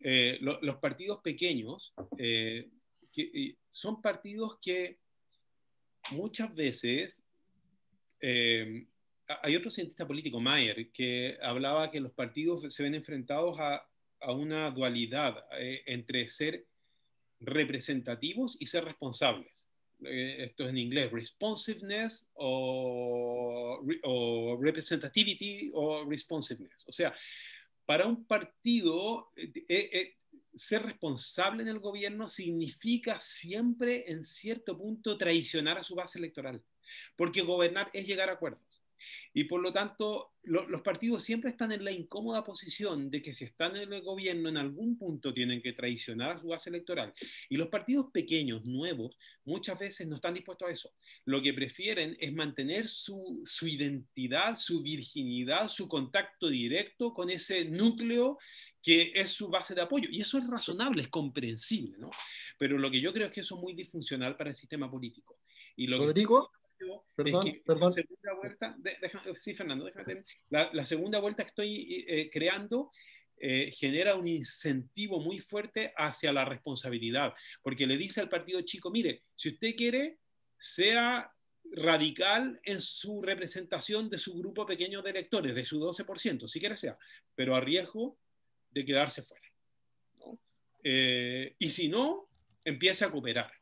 eh, los partidos pequeños eh, eh, son partidos que muchas veces eh, hay otro cientista político, Mayer, que hablaba que los partidos se ven enfrentados a, a una dualidad eh, entre ser representativos y ser responsables. Eh, esto es en inglés, responsiveness o, representativity o responsiveness. O sea, para un partido, ser responsable en el gobierno significa siempre, en cierto punto, traicionar a su base electoral, porque gobernar es llegar a acuerdos. Y por lo tanto, los partidos siempre están en la incómoda posición de que si están en el gobierno en algún punto tienen que traicionar a su base electoral. Y los partidos pequeños, nuevos, muchas veces no están dispuestos a eso. Lo que prefieren es mantener su, identidad, su virginidad, su contacto directo con ese núcleo que es su base de apoyo. Y eso es razonable, es comprensible, ¿no? Pero lo que yo creo es que eso es muy disfuncional para el sistema político. Y lo Rodrigo. Perdón, La segunda vuelta, sí, Fernando, déjame la, segunda vuelta que estoy eh, eh, creando eh, genera un incentivo muy fuerte hacia la responsabilidad, porque le dice al partido chico, mire, si usted quiere, sea radical en su representación de su grupo pequeño de electores, de su 12%, si quiere sea, pero a riesgo de quedarse fuera. y si no, empiece a cooperar.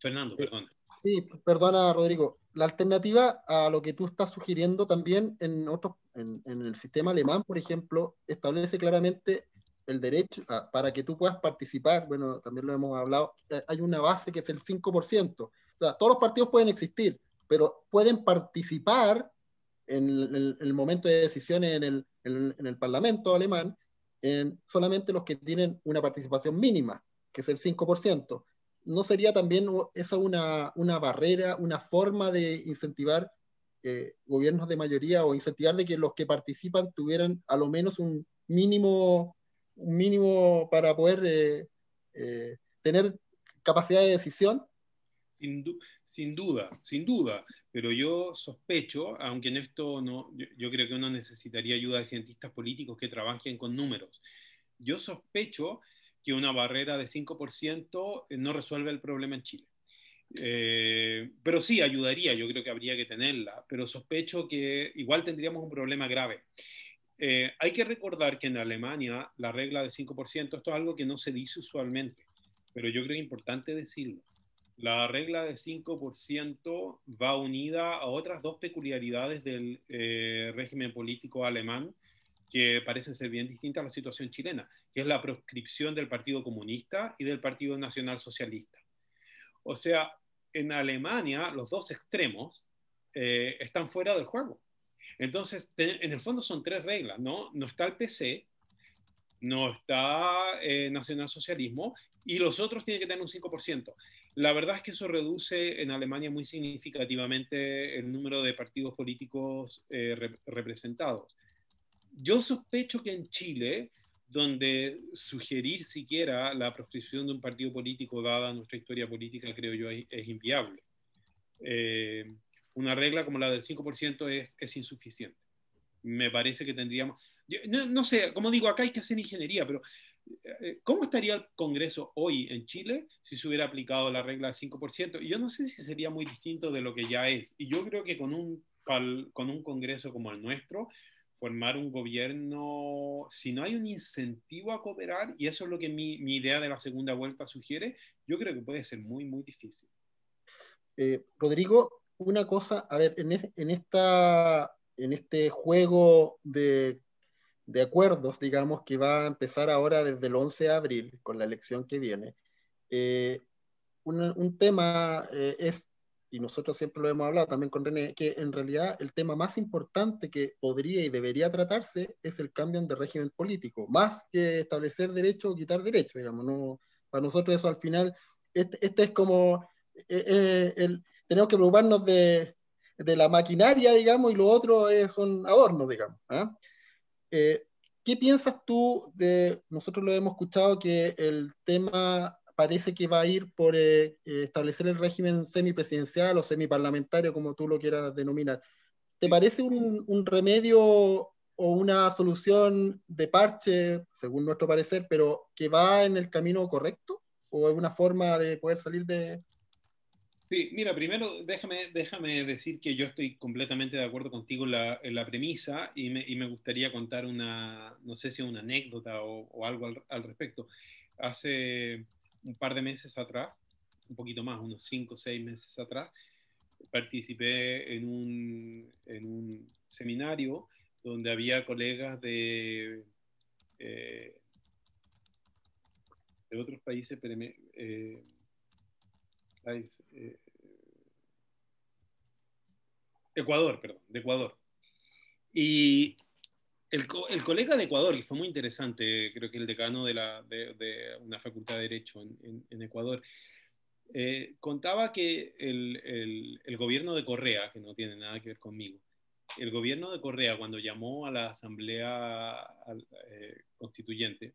Fernando, perdón. Sí, perdona, Rodrigo. La alternativa a lo que tú estás sugiriendo también en, otros, en, el sistema alemán, por ejemplo, establece claramente el derecho para que tú puedas participar. Bueno, también lo hemos hablado. Eh, hay una base que es el 5%. O sea, todos los partidos pueden existir, pero pueden participar en el, momento de decisiones en el, Parlamento alemán en solamente los que tienen una participación mínima, que es el 5%. ¿no sería también esa una, barrera, una forma de incentivar eh, gobiernos de mayoría o incentivar de que los que participan tuvieran a lo menos un mínimo, un mínimo para poder eh, eh, tener capacidad de decisión? Sin, duda, sin duda, pero yo sospecho, aunque en esto no, yo, creo que uno necesitaría ayuda de cientistas políticos que trabajen con números, yo sospecho que una barrera de 5% eh, no resuelve el problema en Chile. Eh, pero sí, ayudaría, yo creo que habría que tenerla, pero sospecho que igual tendríamos un problema grave. Eh, hay que recordar que en Alemania la regla de 5%, esto es algo que no se dice usualmente, pero yo creo importante decirlo. La regla de 5% va unida a otras dos peculiaridades del régimen político alemán, que parece ser bien distinta a la situación chilena, que es la proscripción del Partido Comunista y del Partido Nacional Socialista. O sea, en Alemania los dos extremos eh, están fuera del juego. Entonces, en el fondo son tres reglas, ¿no? No está el PC, no está eh, Nacional Socialismo y los otros tienen que tener un 5%. La verdad es que eso reduce en Alemania muy significativamente el número de partidos políticos eh, representados yo sospecho que en Chile, donde sugerir siquiera la proscripción de un partido político, dada nuestra historia política, creo yo, es, inviable. Eh, una regla como la del 5% es, es insuficiente. Me parece que tendríamos... No, sé, como digo, acá hay que hacer ingeniería, pero eh, eh, ¿cómo estaría el Congreso hoy en Chile si se hubiera aplicado la regla del 5%? Yo no sé si sería muy distinto de lo que ya es. Y yo creo que con un, con un Congreso como el nuestro, formar un gobierno, si no hay un incentivo a cooperar, y eso es lo que mi, idea de la segunda vuelta sugiere, yo creo que puede ser muy, muy difícil. Eh, Rodrigo, una cosa, a ver, en, esta, en este juego de, acuerdos, digamos, que va a empezar ahora desde el 11 de abril, con la elección que viene, eh, un, tema eh, es y nosotros siempre lo hemos hablado también con René, que en realidad el tema más importante que podría y debería tratarse es el cambio de régimen político, más que establecer derecho o quitar derecho digamos, no, para nosotros eso al final, este, este es como, eh, eh, tenemos que preocuparnos de, de, la maquinaria, digamos, y lo otro es, un adorno, digamos. ¿ah? Eh, ¿Qué piensas tú de, nosotros lo hemos escuchado, que el tema parece que va a ir por eh, eh, establecer el régimen semipresidencial o semiparlamentario, como tú lo quieras denominar. ¿Te parece un, remedio o una solución de parche, según nuestro parecer, pero que va en el camino correcto? ¿O es una forma de poder salir de...? Sí, mira, primero déjame, déjame decir que yo estoy completamente de acuerdo contigo en la, en la premisa y me, y me, gustaría contar una, no sé si una anécdota o, algo al, al respecto hace un par de meses atrás, un poquito más, unos cinco o seis meses atrás, participé en un, seminario donde había colegas de, eh, de otros países, eh, eh, Ecuador, perdón, de Ecuador. Y el, colega de Ecuador, que fue muy interesante, creo que el decano de, de, una facultad de Derecho en, Ecuador, eh, contaba que el, gobierno de Correa, que no tiene nada que ver conmigo, el gobierno de Correa cuando llamó a la Asamblea eh, Constituyente,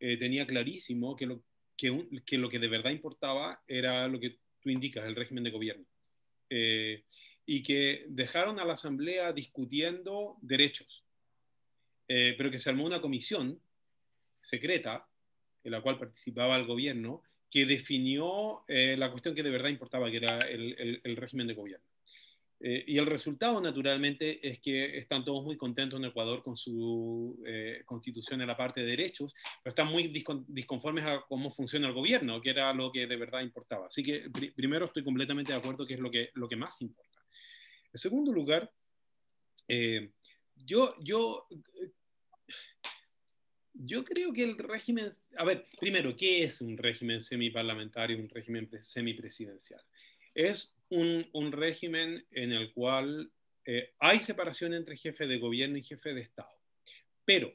eh, tenía clarísimo que lo que lo que, de verdad importaba era lo que tú indicas, el régimen de gobierno. y que dejaron a la Asamblea discutiendo derechos eh, pero que se armó una comisión secreta, en la cual participaba el gobierno, que definió eh, la cuestión que de verdad importaba, que era el, el, régimen de gobierno. Eh, y el resultado, naturalmente, es que están todos muy contentos en Ecuador con su constitución en la parte de derechos, pero están muy disconformes a cómo funciona el gobierno, que era lo que de verdad importaba. Así que, primero, estoy completamente de acuerdo que es lo que, lo que más importa. En segundo lugar, yo, yo yo creo que el régimen, a ver, primero, ¿qué es un régimen semiparlamentario, un régimen semipresidencial? Es un, régimen en el cual eh, hay separación entre jefe de gobierno y jefe de Estado, pero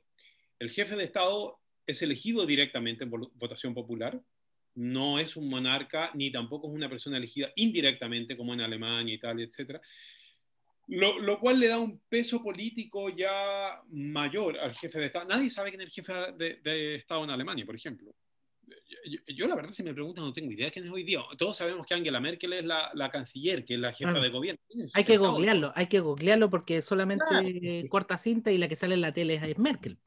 el jefe de Estado es elegido directamente por votación popular, no es un monarca ni tampoco es una persona elegida indirectamente como en Alemania, Italia, etcétera lo, lo, cual le da un peso político ya mayor al jefe de Estado. Nadie sabe quién es el jefe de, Estado en Alemania, por ejemplo. Yo, la verdad, si me preguntan, no tengo idea quién es hoy día. Todos sabemos que Angela Merkel es la, la canciller, que es la jefa de gobierno. Hay que googlearlo, hay que googlearlo porque solamente cuarta corta cinta y la que sale en la tele es Merkel.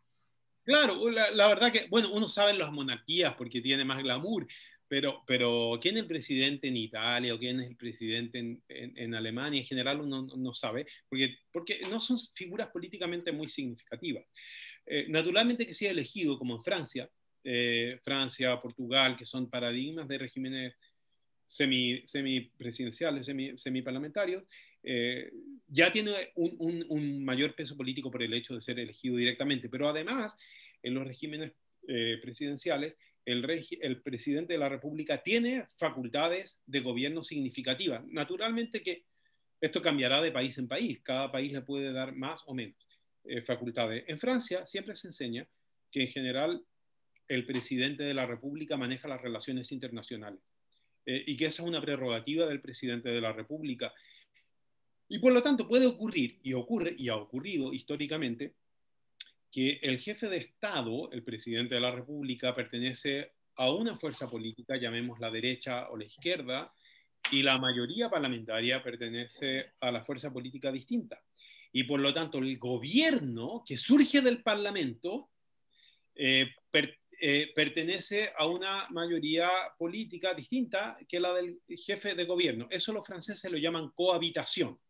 Claro, la, la, verdad que, bueno, uno sabe las monarquías porque tiene más glamour, pero, pero ¿quién es el presidente en Italia o quién es el presidente en, Alemania? En general uno no sabe, porque, no son figuras políticamente muy significativas. Eh, naturalmente que sea elegido, como en Francia, eh, Francia, Portugal, que son paradigmas de regímenes semi, semipresidenciales, semi, semiparlamentarios, eh, ya tiene un, mayor peso político por el hecho de ser elegido directamente, pero además en los regímenes presidenciales el, presidente de la República tiene facultades de gobierno significativas. Naturalmente que esto cambiará de país en país, cada país le puede dar más o menos eh, facultades. En Francia siempre se enseña que en general el presidente de la República maneja las relaciones internacionales eh, y que esa es una prerrogativa del presidente de la República. Y por lo tanto puede ocurrir, y ocurre, y ha ocurrido históricamente, que el jefe de Estado, el presidente de la República, pertenece a una fuerza política, llamemos la derecha o la izquierda, y la mayoría parlamentaria pertenece a la fuerza política distinta. Y por lo tanto, el gobierno que surge del Parlamento eh, eh, pertenece a una mayoría política distinta que la del jefe de gobierno. Eso los franceses lo llaman cohabitación.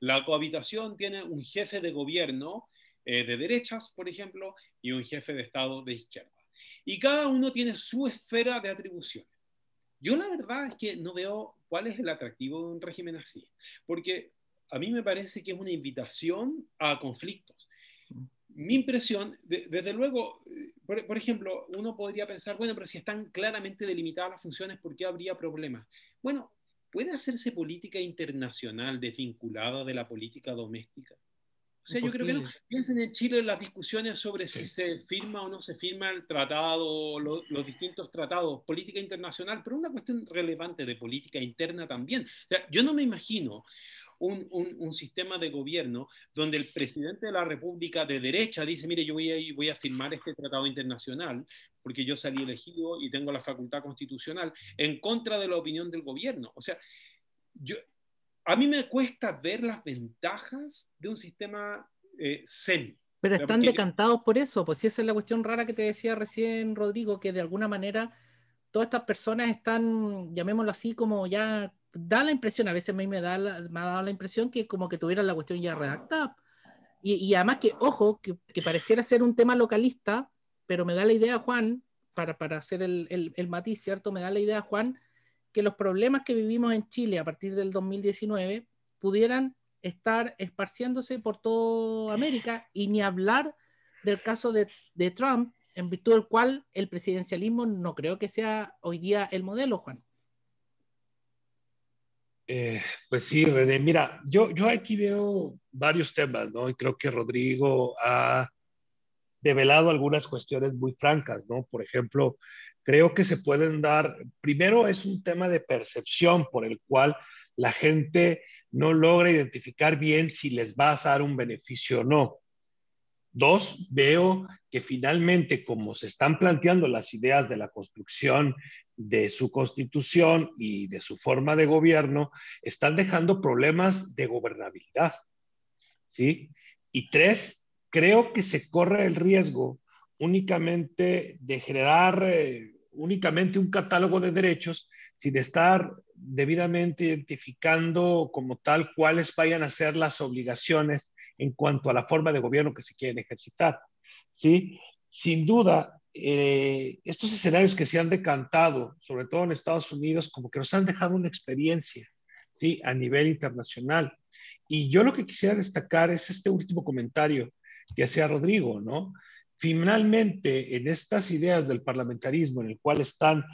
La cohabitación tiene un jefe de gobierno eh, de derechas, por ejemplo, y un jefe de Estado de izquierda. Y cada uno tiene su esfera de atribuciones. Yo la verdad es que no veo cuál es el atractivo de un régimen así, porque a mí me parece que es una invitación a conflictos. Mi impresión, desde luego, eh, por, ejemplo, uno podría pensar, bueno, pero si están claramente delimitadas las funciones, ¿por qué habría problemas? Bueno, ¿puede hacerse política internacional desvinculada de la política doméstica? O sea, yo creo que no. Piensen en Chile en las discusiones sobre si se firma o no se firma el tratado, los distintos tratados, política internacional, pero una cuestión relevante de política interna también. O sea, yo no me imagino un, un, un, sistema de gobierno donde el presidente de la República de derecha dice, mire, yo voy a, voy a firmar este tratado internacional porque yo salí elegido y tengo la facultad constitucional, en contra de la opinión del gobierno. O sea, yo, a mí me cuesta ver las ventajas de un sistema eh, semi. Pero están decantados por eso, pues si esa es la cuestión rara que te decía recién Rodrigo, que de alguna manera todas estas personas están, llamémoslo así, como ya da la impresión, a veces a me, da ha dado la impresión que como que tuvieran la cuestión ya redactada. Y, además que, ojo, que, pareciera ser un tema localista, pero me da la idea, Juan, para, hacer el, el, el matiz, ¿cierto? Me da la idea, Juan, que los problemas que vivimos en Chile a partir del 2019 pudieran estar esparciéndose por toda América y ni hablar del caso de, Trump, en virtud del cual el presidencialismo no creo que sea hoy día el modelo, Juan. Eh, pues sí, René, mira, yo, yo aquí veo varios temas, ¿no? Y creo que Rodrigo ha develado algunas cuestiones muy francas, ¿no? Por ejemplo, creo que se pueden dar, primero es un tema de percepción por el cual la gente no logra identificar bien si les va a dar un beneficio o no. Dos, veo que finalmente, como se están planteando las ideas de la construcción de su constitución y de su forma de gobierno, están dejando problemas de gobernabilidad. ¿Sí? Y tres, creo que se corre el riesgo únicamente de generar eh, únicamente un catálogo de derechos sin estar debidamente identificando como tal cuáles vayan a ser las obligaciones en cuanto a la forma de gobierno que se quieren ejercitar. ¿sí? Sin duda, eh, estos escenarios que se han decantado, sobre todo en Estados Unidos, como que nos han dejado una experiencia ¿sí? a nivel internacional. Y yo lo que quisiera destacar es este último comentario que hacía Rodrigo, ¿no? Finalmente, en estas ideas del parlamentarismo, en el cual están,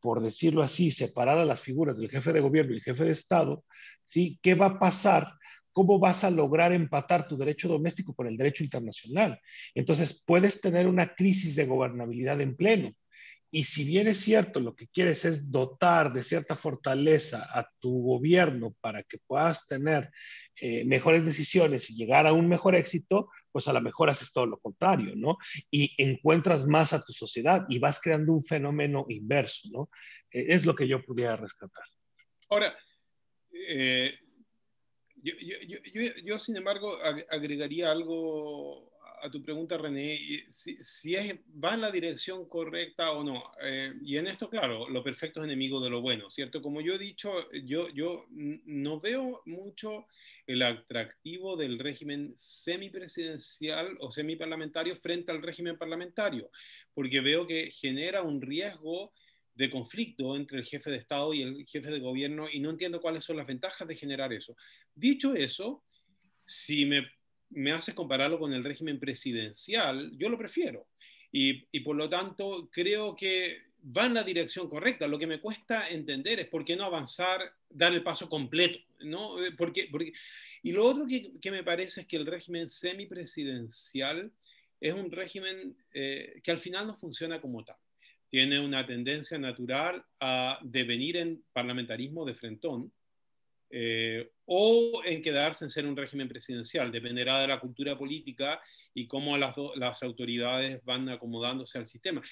por decirlo así, separadas las figuras del jefe de gobierno y el jefe de Estado, ¿sí? ¿qué va a pasar? ¿Cómo vas a lograr empatar tu derecho doméstico con el derecho internacional? Entonces, puedes tener una crisis de gobernabilidad en pleno. Y si bien es cierto, lo que quieres es dotar de cierta fortaleza a tu gobierno para que puedas tener eh, mejores decisiones y llegar a un mejor éxito, pues a lo mejor haces todo lo contrario, ¿no? Y encuentras más a tu sociedad y vas creando un fenómeno inverso, ¿no? Eh, es lo que yo pudiera rescatar. Ahora, eh, yo, sin embargo, agregaría algo, a tu pregunta, René, si, si es, va en la dirección correcta o no. Eh, y en esto, claro, lo perfecto es enemigo de lo bueno, ¿cierto? Como yo he dicho, yo, yo no veo mucho el atractivo del régimen semipresidencial o semiparlamentario frente al régimen parlamentario, porque veo que genera un riesgo de conflicto entre el jefe de Estado y el jefe de gobierno y no entiendo cuáles son las ventajas de generar eso. Dicho eso, si me me haces compararlo con el régimen presidencial, yo lo prefiero. Y, por lo tanto, creo que va en la dirección correcta. Lo que me cuesta entender es por qué no avanzar, dar el paso completo. ¿no? Eh, Porque, Y lo otro que, me parece es que el régimen semipresidencial es un régimen eh, que al final no funciona como tal. Tiene una tendencia natural a devenir en parlamentarismo de frentón, eh, o en quedarse en ser un régimen presidencial. Dependerá de la cultura política y cómo las, las autoridades van acomodándose al sistema.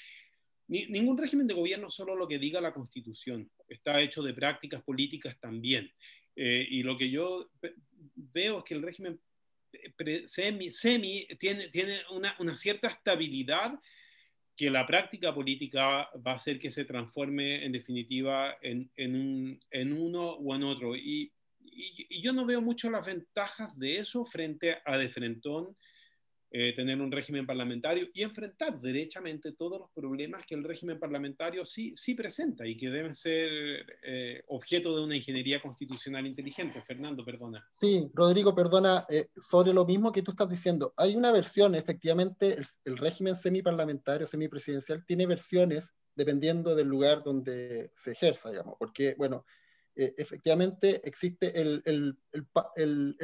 ningún régimen de gobierno solo lo que diga la constitución, está hecho de prácticas políticas también. Eh, y lo que yo veo es que el régimen eh, semi, tiene, tiene una, una cierta estabilidad que la práctica política va a ser que se transforme en definitiva en, un, en uno o en otro. Y, yo no veo mucho las ventajas de eso frente a de frentón eh, tener un régimen parlamentario y enfrentar derechamente todos los problemas que el régimen parlamentario sí, sí presenta y que deben ser eh, objeto de una ingeniería constitucional inteligente. Fernando, perdona. Sí, Rodrigo, perdona, eh, sobre lo mismo que tú estás diciendo, hay una versión, efectivamente, el, el régimen semiparlamentario, semipresidencial, tiene versiones dependiendo del lugar donde se ejerza, digamos, porque, bueno, eh, efectivamente existe el, el, el,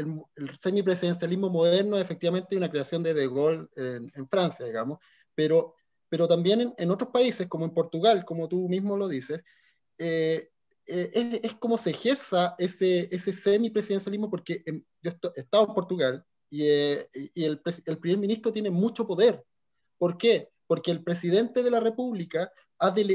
semipresidencialismo moderno, efectivamente una creación de De Gaulle en, Francia, digamos, pero, pero también en, otros países, como en Portugal, como tú mismo lo dices, eh, eh, es, como se ejerza ese, ese semipresidencialismo, porque yo he estado en Portugal y, y el primer ministro tiene mucho poder. ¿Por qué? Porque el presidente de la República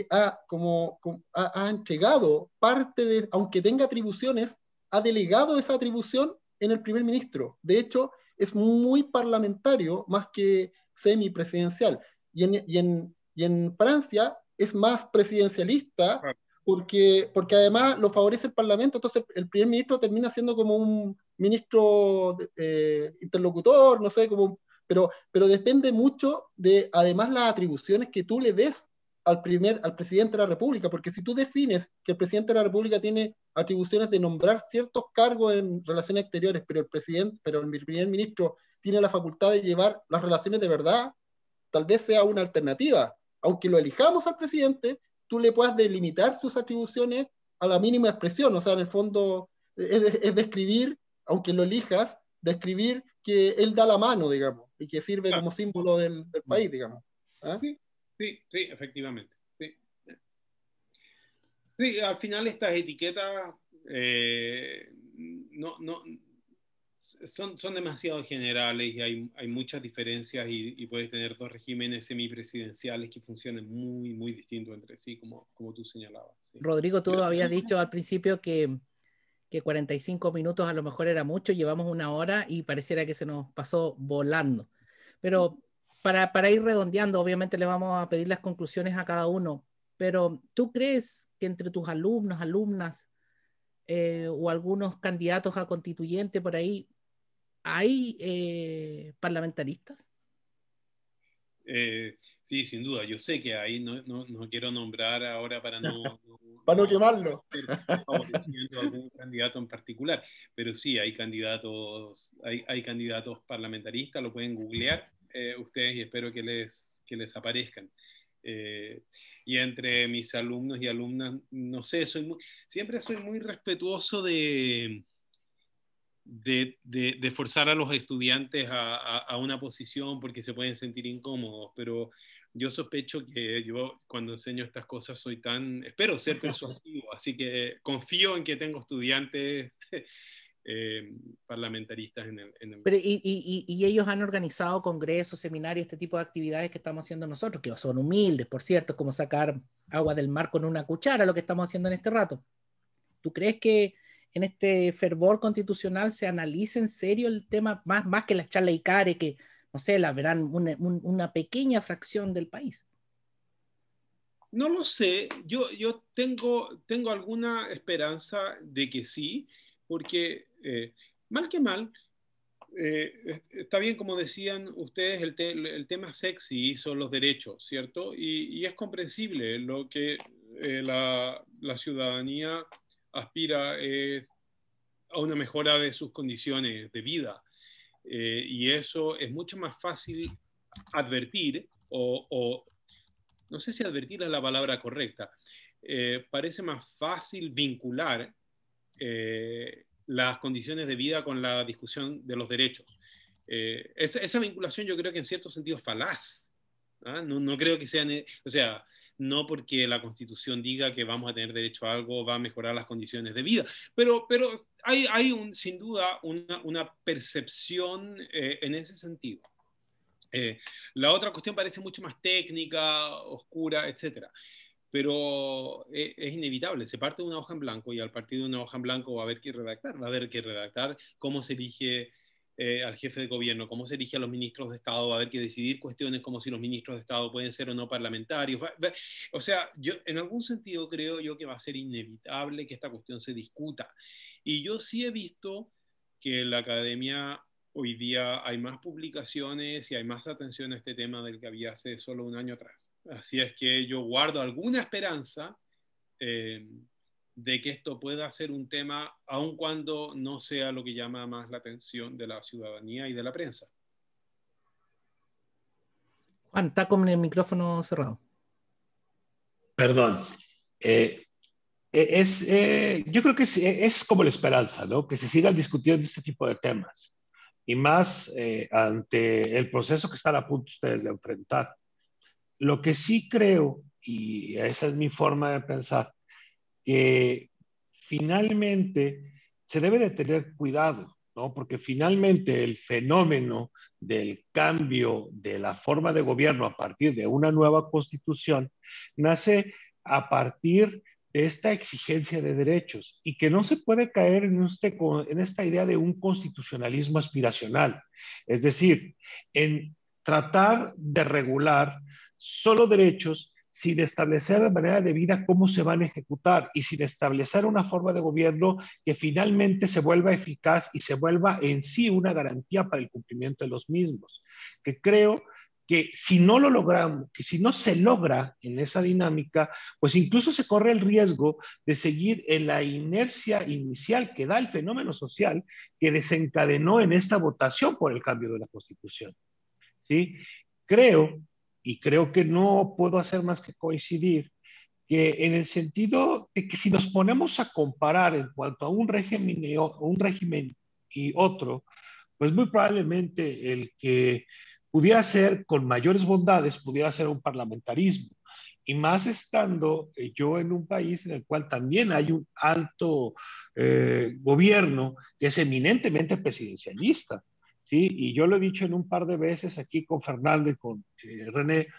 ha, como, ha, entregado parte de, aunque tenga atribuciones, ha delegado esa atribución en el primer ministro. De hecho, es muy parlamentario más que semipresidencial. Y en, y en, Francia es más presidencialista porque, porque además lo favorece el Parlamento, entonces el, primer ministro termina siendo como un ministro eh, interlocutor, no sé, como, pero, pero depende mucho de además las atribuciones que tú le des al, primer, al presidente de la República, porque si tú defines que el presidente de la República tiene atribuciones de nombrar ciertos cargos en relaciones exteriores, pero el presidente, pero el primer ministro tiene la facultad de llevar las relaciones de verdad, tal vez sea una alternativa. Aunque lo elijamos al presidente, tú le puedas delimitar sus atribuciones a la mínima expresión, o sea, en el fondo es, describir, aunque lo elijas, describir que él da la mano, digamos, y que sirve como símbolo del, país, digamos. ¿Ah? Sí. Sí, sí, efectivamente. Sí, sí al final estas etiquetas eh, no, no, son, son demasiado generales y hay, hay muchas diferencias y, puedes tener dos regímenes semipresidenciales que funcionen muy, muy distintos entre sí, como, como tú señalabas. Rodrigo, tú habías dicho al principio que, que 45 minutos a lo mejor era mucho, llevamos una hora y pareciera que se nos pasó volando. Pero para, ir redondeando, obviamente le vamos a pedir las conclusiones a cada uno, pero ¿tú crees que entre tus alumnos, alumnas eh, o algunos candidatos a constituyente por ahí, hay eh, parlamentaristas? Eh, sí, sin duda, yo sé que ahí no, quiero nombrar ahora para no... para no quemarlo. a algún candidato en particular, pero sí, hay candidatos, hay, hay candidatos parlamentaristas, lo pueden googlear, eh, ustedes y espero que les, les aparezcan. Eh, y entre mis alumnos y alumnas, no sé, soy siempre soy muy respetuoso de, de, forzar a los estudiantes a, a, una posición porque se pueden sentir incómodos, pero yo sospecho que yo cuando enseño estas cosas soy tan, espero ser persuasivo, así que confío en que tengo estudiantes eh, parlamentaristas en el... En Pero y, y, y, ellos han organizado congresos, seminarios, este tipo de actividades que estamos haciendo nosotros, que son humildes, por cierto, como sacar agua del mar con una cuchara, lo que estamos haciendo en este rato. ¿Tú crees que en este fervor constitucional se analice en serio el tema, más, más que las y care que, no sé, la verán una, una pequeña fracción del país? No lo sé, yo, yo tengo, tengo alguna esperanza de que sí, porque eh, mal que mal, eh, está bien, como decían ustedes, el, tema sexy son los derechos, ¿cierto? Y, es comprensible lo que eh, la, ciudadanía aspira es a una mejora de sus condiciones de vida. y eso es mucho más fácil advertir o, no sé si advertir es la palabra correcta, parece más fácil vincular las condiciones de vida con la discusión de los derechos. Eh, esa, vinculación yo creo que en cierto sentido es falaz. ¿ah? No, no, creo que sea, o sea, no porque la constitución diga que vamos a tener derecho a algo va a mejorar las condiciones de vida, pero, pero hay, hay un, sin duda una, una percepción eh, en ese sentido. Eh, la otra cuestión parece mucho más técnica, oscura, etcétera pero eh, es, inevitable, se parte de una hoja en blanco y al partir de una hoja en blanco va a haber que redactar, va a haber que redactar cómo se elige eh, al jefe de gobierno, cómo se elige a los ministros de Estado, va a haber que decidir cuestiones como si los ministros de Estado pueden ser o no parlamentarios. o sea, yo en algún sentido creo yo que va a ser inevitable que esta cuestión se discuta. Y yo sí he visto que la academia hoy día hay más publicaciones y hay más atención a este tema del que había hace solo un año atrás. Así es que yo guardo alguna esperanza eh, de que esto pueda ser un tema, aun cuando no sea lo que llama más la atención de la ciudadanía y de la prensa. Juan, está con el micrófono cerrado. Perdón. Eh, eh, es, yo creo que es, es, como la esperanza, ¿no? Que se sigan discutiendo este tipo de temas y más eh, ante el proceso que están a punto ustedes de enfrentar. Lo que sí creo, y esa es mi forma de pensar, que finalmente se debe de tener cuidado, ¿no? Porque finalmente el fenómeno del cambio de la forma de gobierno a partir de una nueva constitución nace a partir esta exigencia de derechos y que no se puede caer en, este en esta idea de un constitucionalismo aspiracional, es decir, en tratar de regular solo derechos sin establecer de manera debida cómo se van a ejecutar y sin establecer una forma de gobierno que finalmente se vuelva eficaz y se vuelva en sí una garantía para el cumplimiento de los mismos, que creo que si no lo logramos, que si no se logra en esa dinámica, pues incluso se corre el riesgo de seguir en la inercia inicial que da el fenómeno social que desencadenó en esta votación por el cambio de la Constitución. ¿Sí? Creo, y creo que no puedo hacer más que coincidir, que en el sentido de que si nos ponemos a comparar en cuanto a un régimen un régimen y otro, pues muy probablemente el que pudiera ser con mayores bondades, pudiera ser un parlamentarismo. Y más estando eh, yo en un país en el cual también hay un alto eh, gobierno que es eminentemente presidencialista. ¿sí? Y yo lo he dicho en un par de veces aquí con Fernando y con eh, René,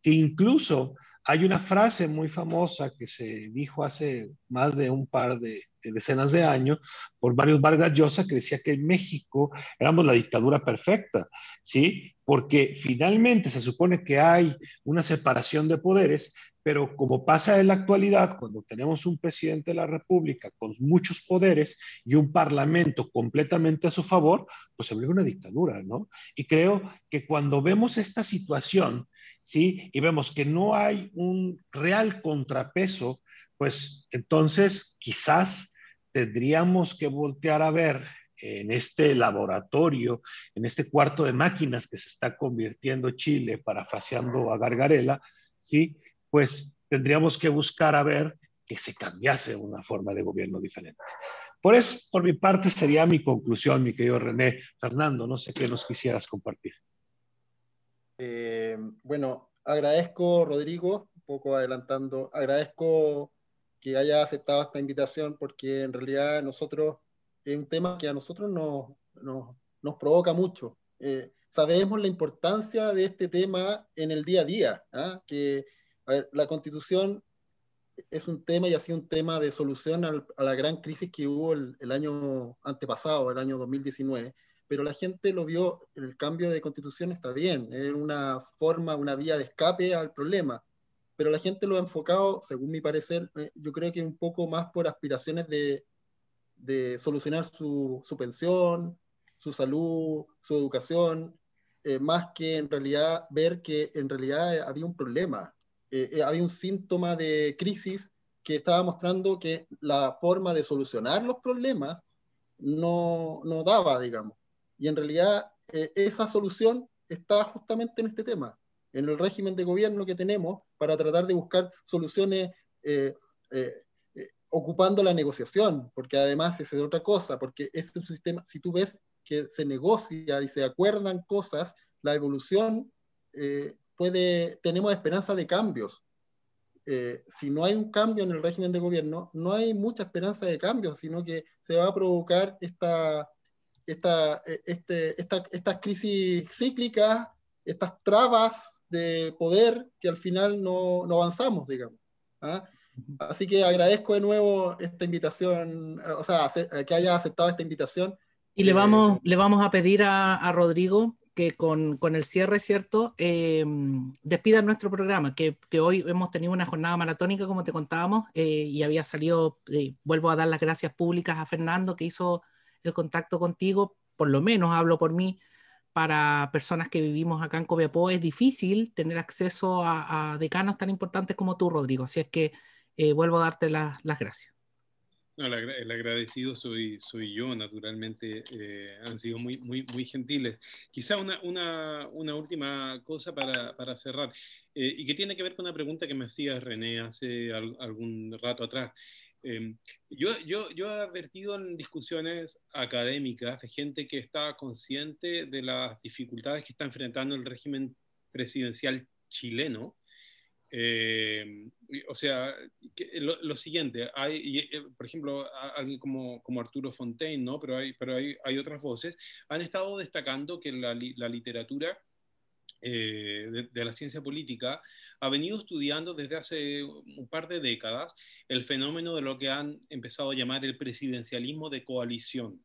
que incluso hay una frase muy famosa que se dijo hace más de un par de decenas de años por varios Vargas Llosa, que decía que en México éramos la dictadura perfecta, ¿sí? Porque finalmente se supone que hay una separación de poderes, pero como pasa en la actualidad, cuando tenemos un presidente de la República con muchos poderes y un parlamento completamente a su favor, pues se vuelve una dictadura, ¿no? Y creo que cuando vemos esta situación, ¿sí? Y vemos que no hay un real contrapeso, pues entonces quizás tendríamos que voltear a ver en este laboratorio, en este cuarto de máquinas que se está convirtiendo Chile, para faseando a Gargarela, ¿sí? pues tendríamos que buscar a ver que se cambiase una forma de gobierno diferente. Por eso, por mi parte, sería mi conclusión, mi querido René. Fernando, no sé qué nos quisieras compartir. Eh, bueno, agradezco, Rodrigo, un poco adelantando, agradezco que haya aceptado esta invitación, porque en realidad nosotros es un tema que a nosotros nos, nos, provoca mucho. Eh, sabemos la importancia de este tema en el día a día, ¿ah? que la constitución es un tema y ha sido un tema de solución a la gran crisis que hubo el, el, año antepasado, el año 2019, pero la gente lo vio, el cambio de constitución está bien, es una forma, una vía de escape al problema, pero la gente lo ha enfocado, según mi parecer, eh, yo creo que un poco más por aspiraciones de, solucionar su, pensión, su salud, su educación, eh, más que en realidad ver que en realidad eh, había un problema, había un síntoma de crisis que estaba mostrando que la forma de solucionar los problemas no, daba, digamos. Y en realidad esa solución está justamente en este tema, en el régimen de gobierno que tenemos para tratar de buscar soluciones eh, eh, eh, ocupando la negociación, porque además es otra cosa, porque es un sistema, si tú ves que se negocia y se acuerdan cosas, la evolución puede, tenemos esperanza de cambios. si no hay un cambio en el régimen de gobierno, no hay mucha esperanza de cambios, sino que se va a provocar esta, esta, este, estas crisis cíclicas, estas trabas de este poder que al final no, no avanzamos, digamos. ¿ah? Así que agradezco de nuevo esta invitación, o sea, eh, que haya aceptado esta invitación. Y le eh, vamos, le vamos a pedir a, a Rodrigo que con, con, el cierre, ¿cierto? Eh, despida nuestro programa, que, que, hoy hemos tenido una jornada maratónica, como te contábamos, y había salido, vuelvo a dar las gracias públicas a Fernando, que hizo el contacto contigo, por lo menos hablo por mí, para personas que vivimos acá en Copiapó es difícil tener acceso a, decanos tan importantes como tú, Rodrigo. Así es que eh, vuelvo a darte las gracias. el, agradecido soy, soy yo, naturalmente. Eh, han sido muy, muy, muy gentiles. Quizá una, una, última cosa para, para cerrar, eh, y que tiene que ver con una pregunta que me hacía René hace algún rato atrás. Em, yo, he advertido en discusiones académicas de gente que está consciente de las dificultades que está enfrentando el régimen presidencial chileno. Em, o sea, lo, siguiente, hay, eh, por ejemplo, alguien como, como, Arturo Fontaine, ¿no? pero, hay, pero hay otras voces, han estado destacando que la, literatura eh, de la ciencia política ha venido estudiando desde hace un par de décadas el fenómeno de lo que han empezado a llamar el presidencialismo de coalición.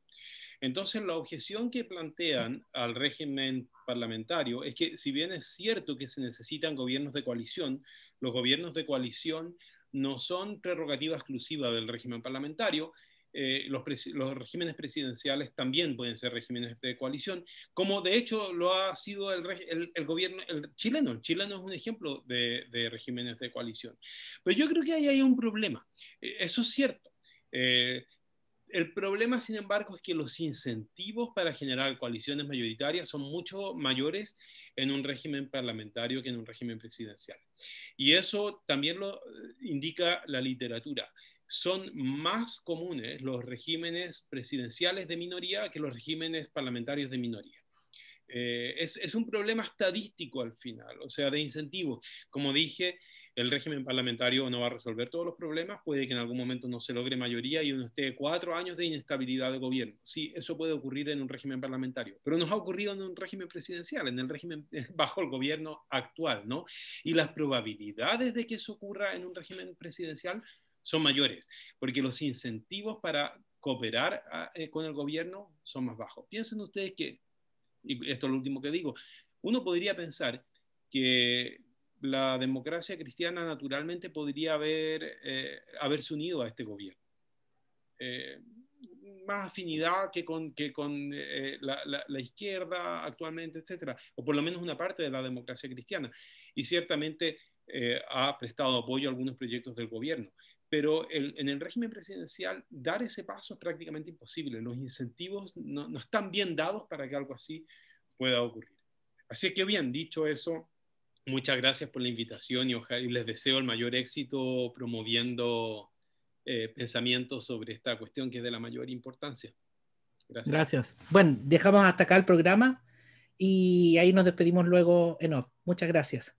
Entonces, la objeción que plantean al régimen parlamentario es que, si bien es cierto que se necesitan gobiernos de coalición, los gobiernos de coalición no son prerrogativa exclusiva del régimen parlamentario eh, los, regímenes presidenciales también pueden ser regímenes de coalición, como de hecho lo ha sido el, gobierno chileno. El chileno es un ejemplo de, regímenes de coalición. Pero yo creo que ahí hay un problema. Eh, eso es cierto. Eh, el problema, sin embargo, es que los incentivos para generar coaliciones mayoritarias son mucho mayores en un régimen parlamentario que en un régimen presidencial. Y eso también lo indica la literatura son más comunes los regímenes presidenciales de minoría que los regímenes parlamentarios de minoría. Eh, es, un problema estadístico al final, o sea, de incentivo. Como dije, el régimen parlamentario no va a resolver todos los problemas, puede que en algún momento no se logre mayoría y uno esté cuatro años de inestabilidad de gobierno. Sí, eso puede ocurrir en un régimen parlamentario, pero nos ha ocurrido en un régimen presidencial, en el régimen bajo el gobierno actual, ¿no? Y las probabilidades de que eso ocurra en un régimen presidencial son mayores, porque los incentivos para cooperar ah, eh, con el gobierno son más bajos. Piensen ustedes que, y esto es lo último que digo, uno podría pensar que la democracia cristiana naturalmente podría haber, eh, haberse unido a este gobierno. Eh, más afinidad que con, que con la, la, izquierda actualmente, etcétera, o por lo menos una parte de la democracia cristiana. Y ciertamente ha prestado apoyo a algunos proyectos del gobierno, pero en el régimen presidencial dar ese paso es prácticamente imposible. Los incentivos no, están bien dados para que algo así pueda ocurrir. Así que bien, dicho eso, muchas gracias por la invitación y, les deseo el mayor éxito promoviendo eh, pensamientos sobre esta cuestión que es de la mayor importancia. Gracias. Gracias. Bueno, dejamos hasta acá el programa y ahí nos despedimos luego en off. Muchas gracias.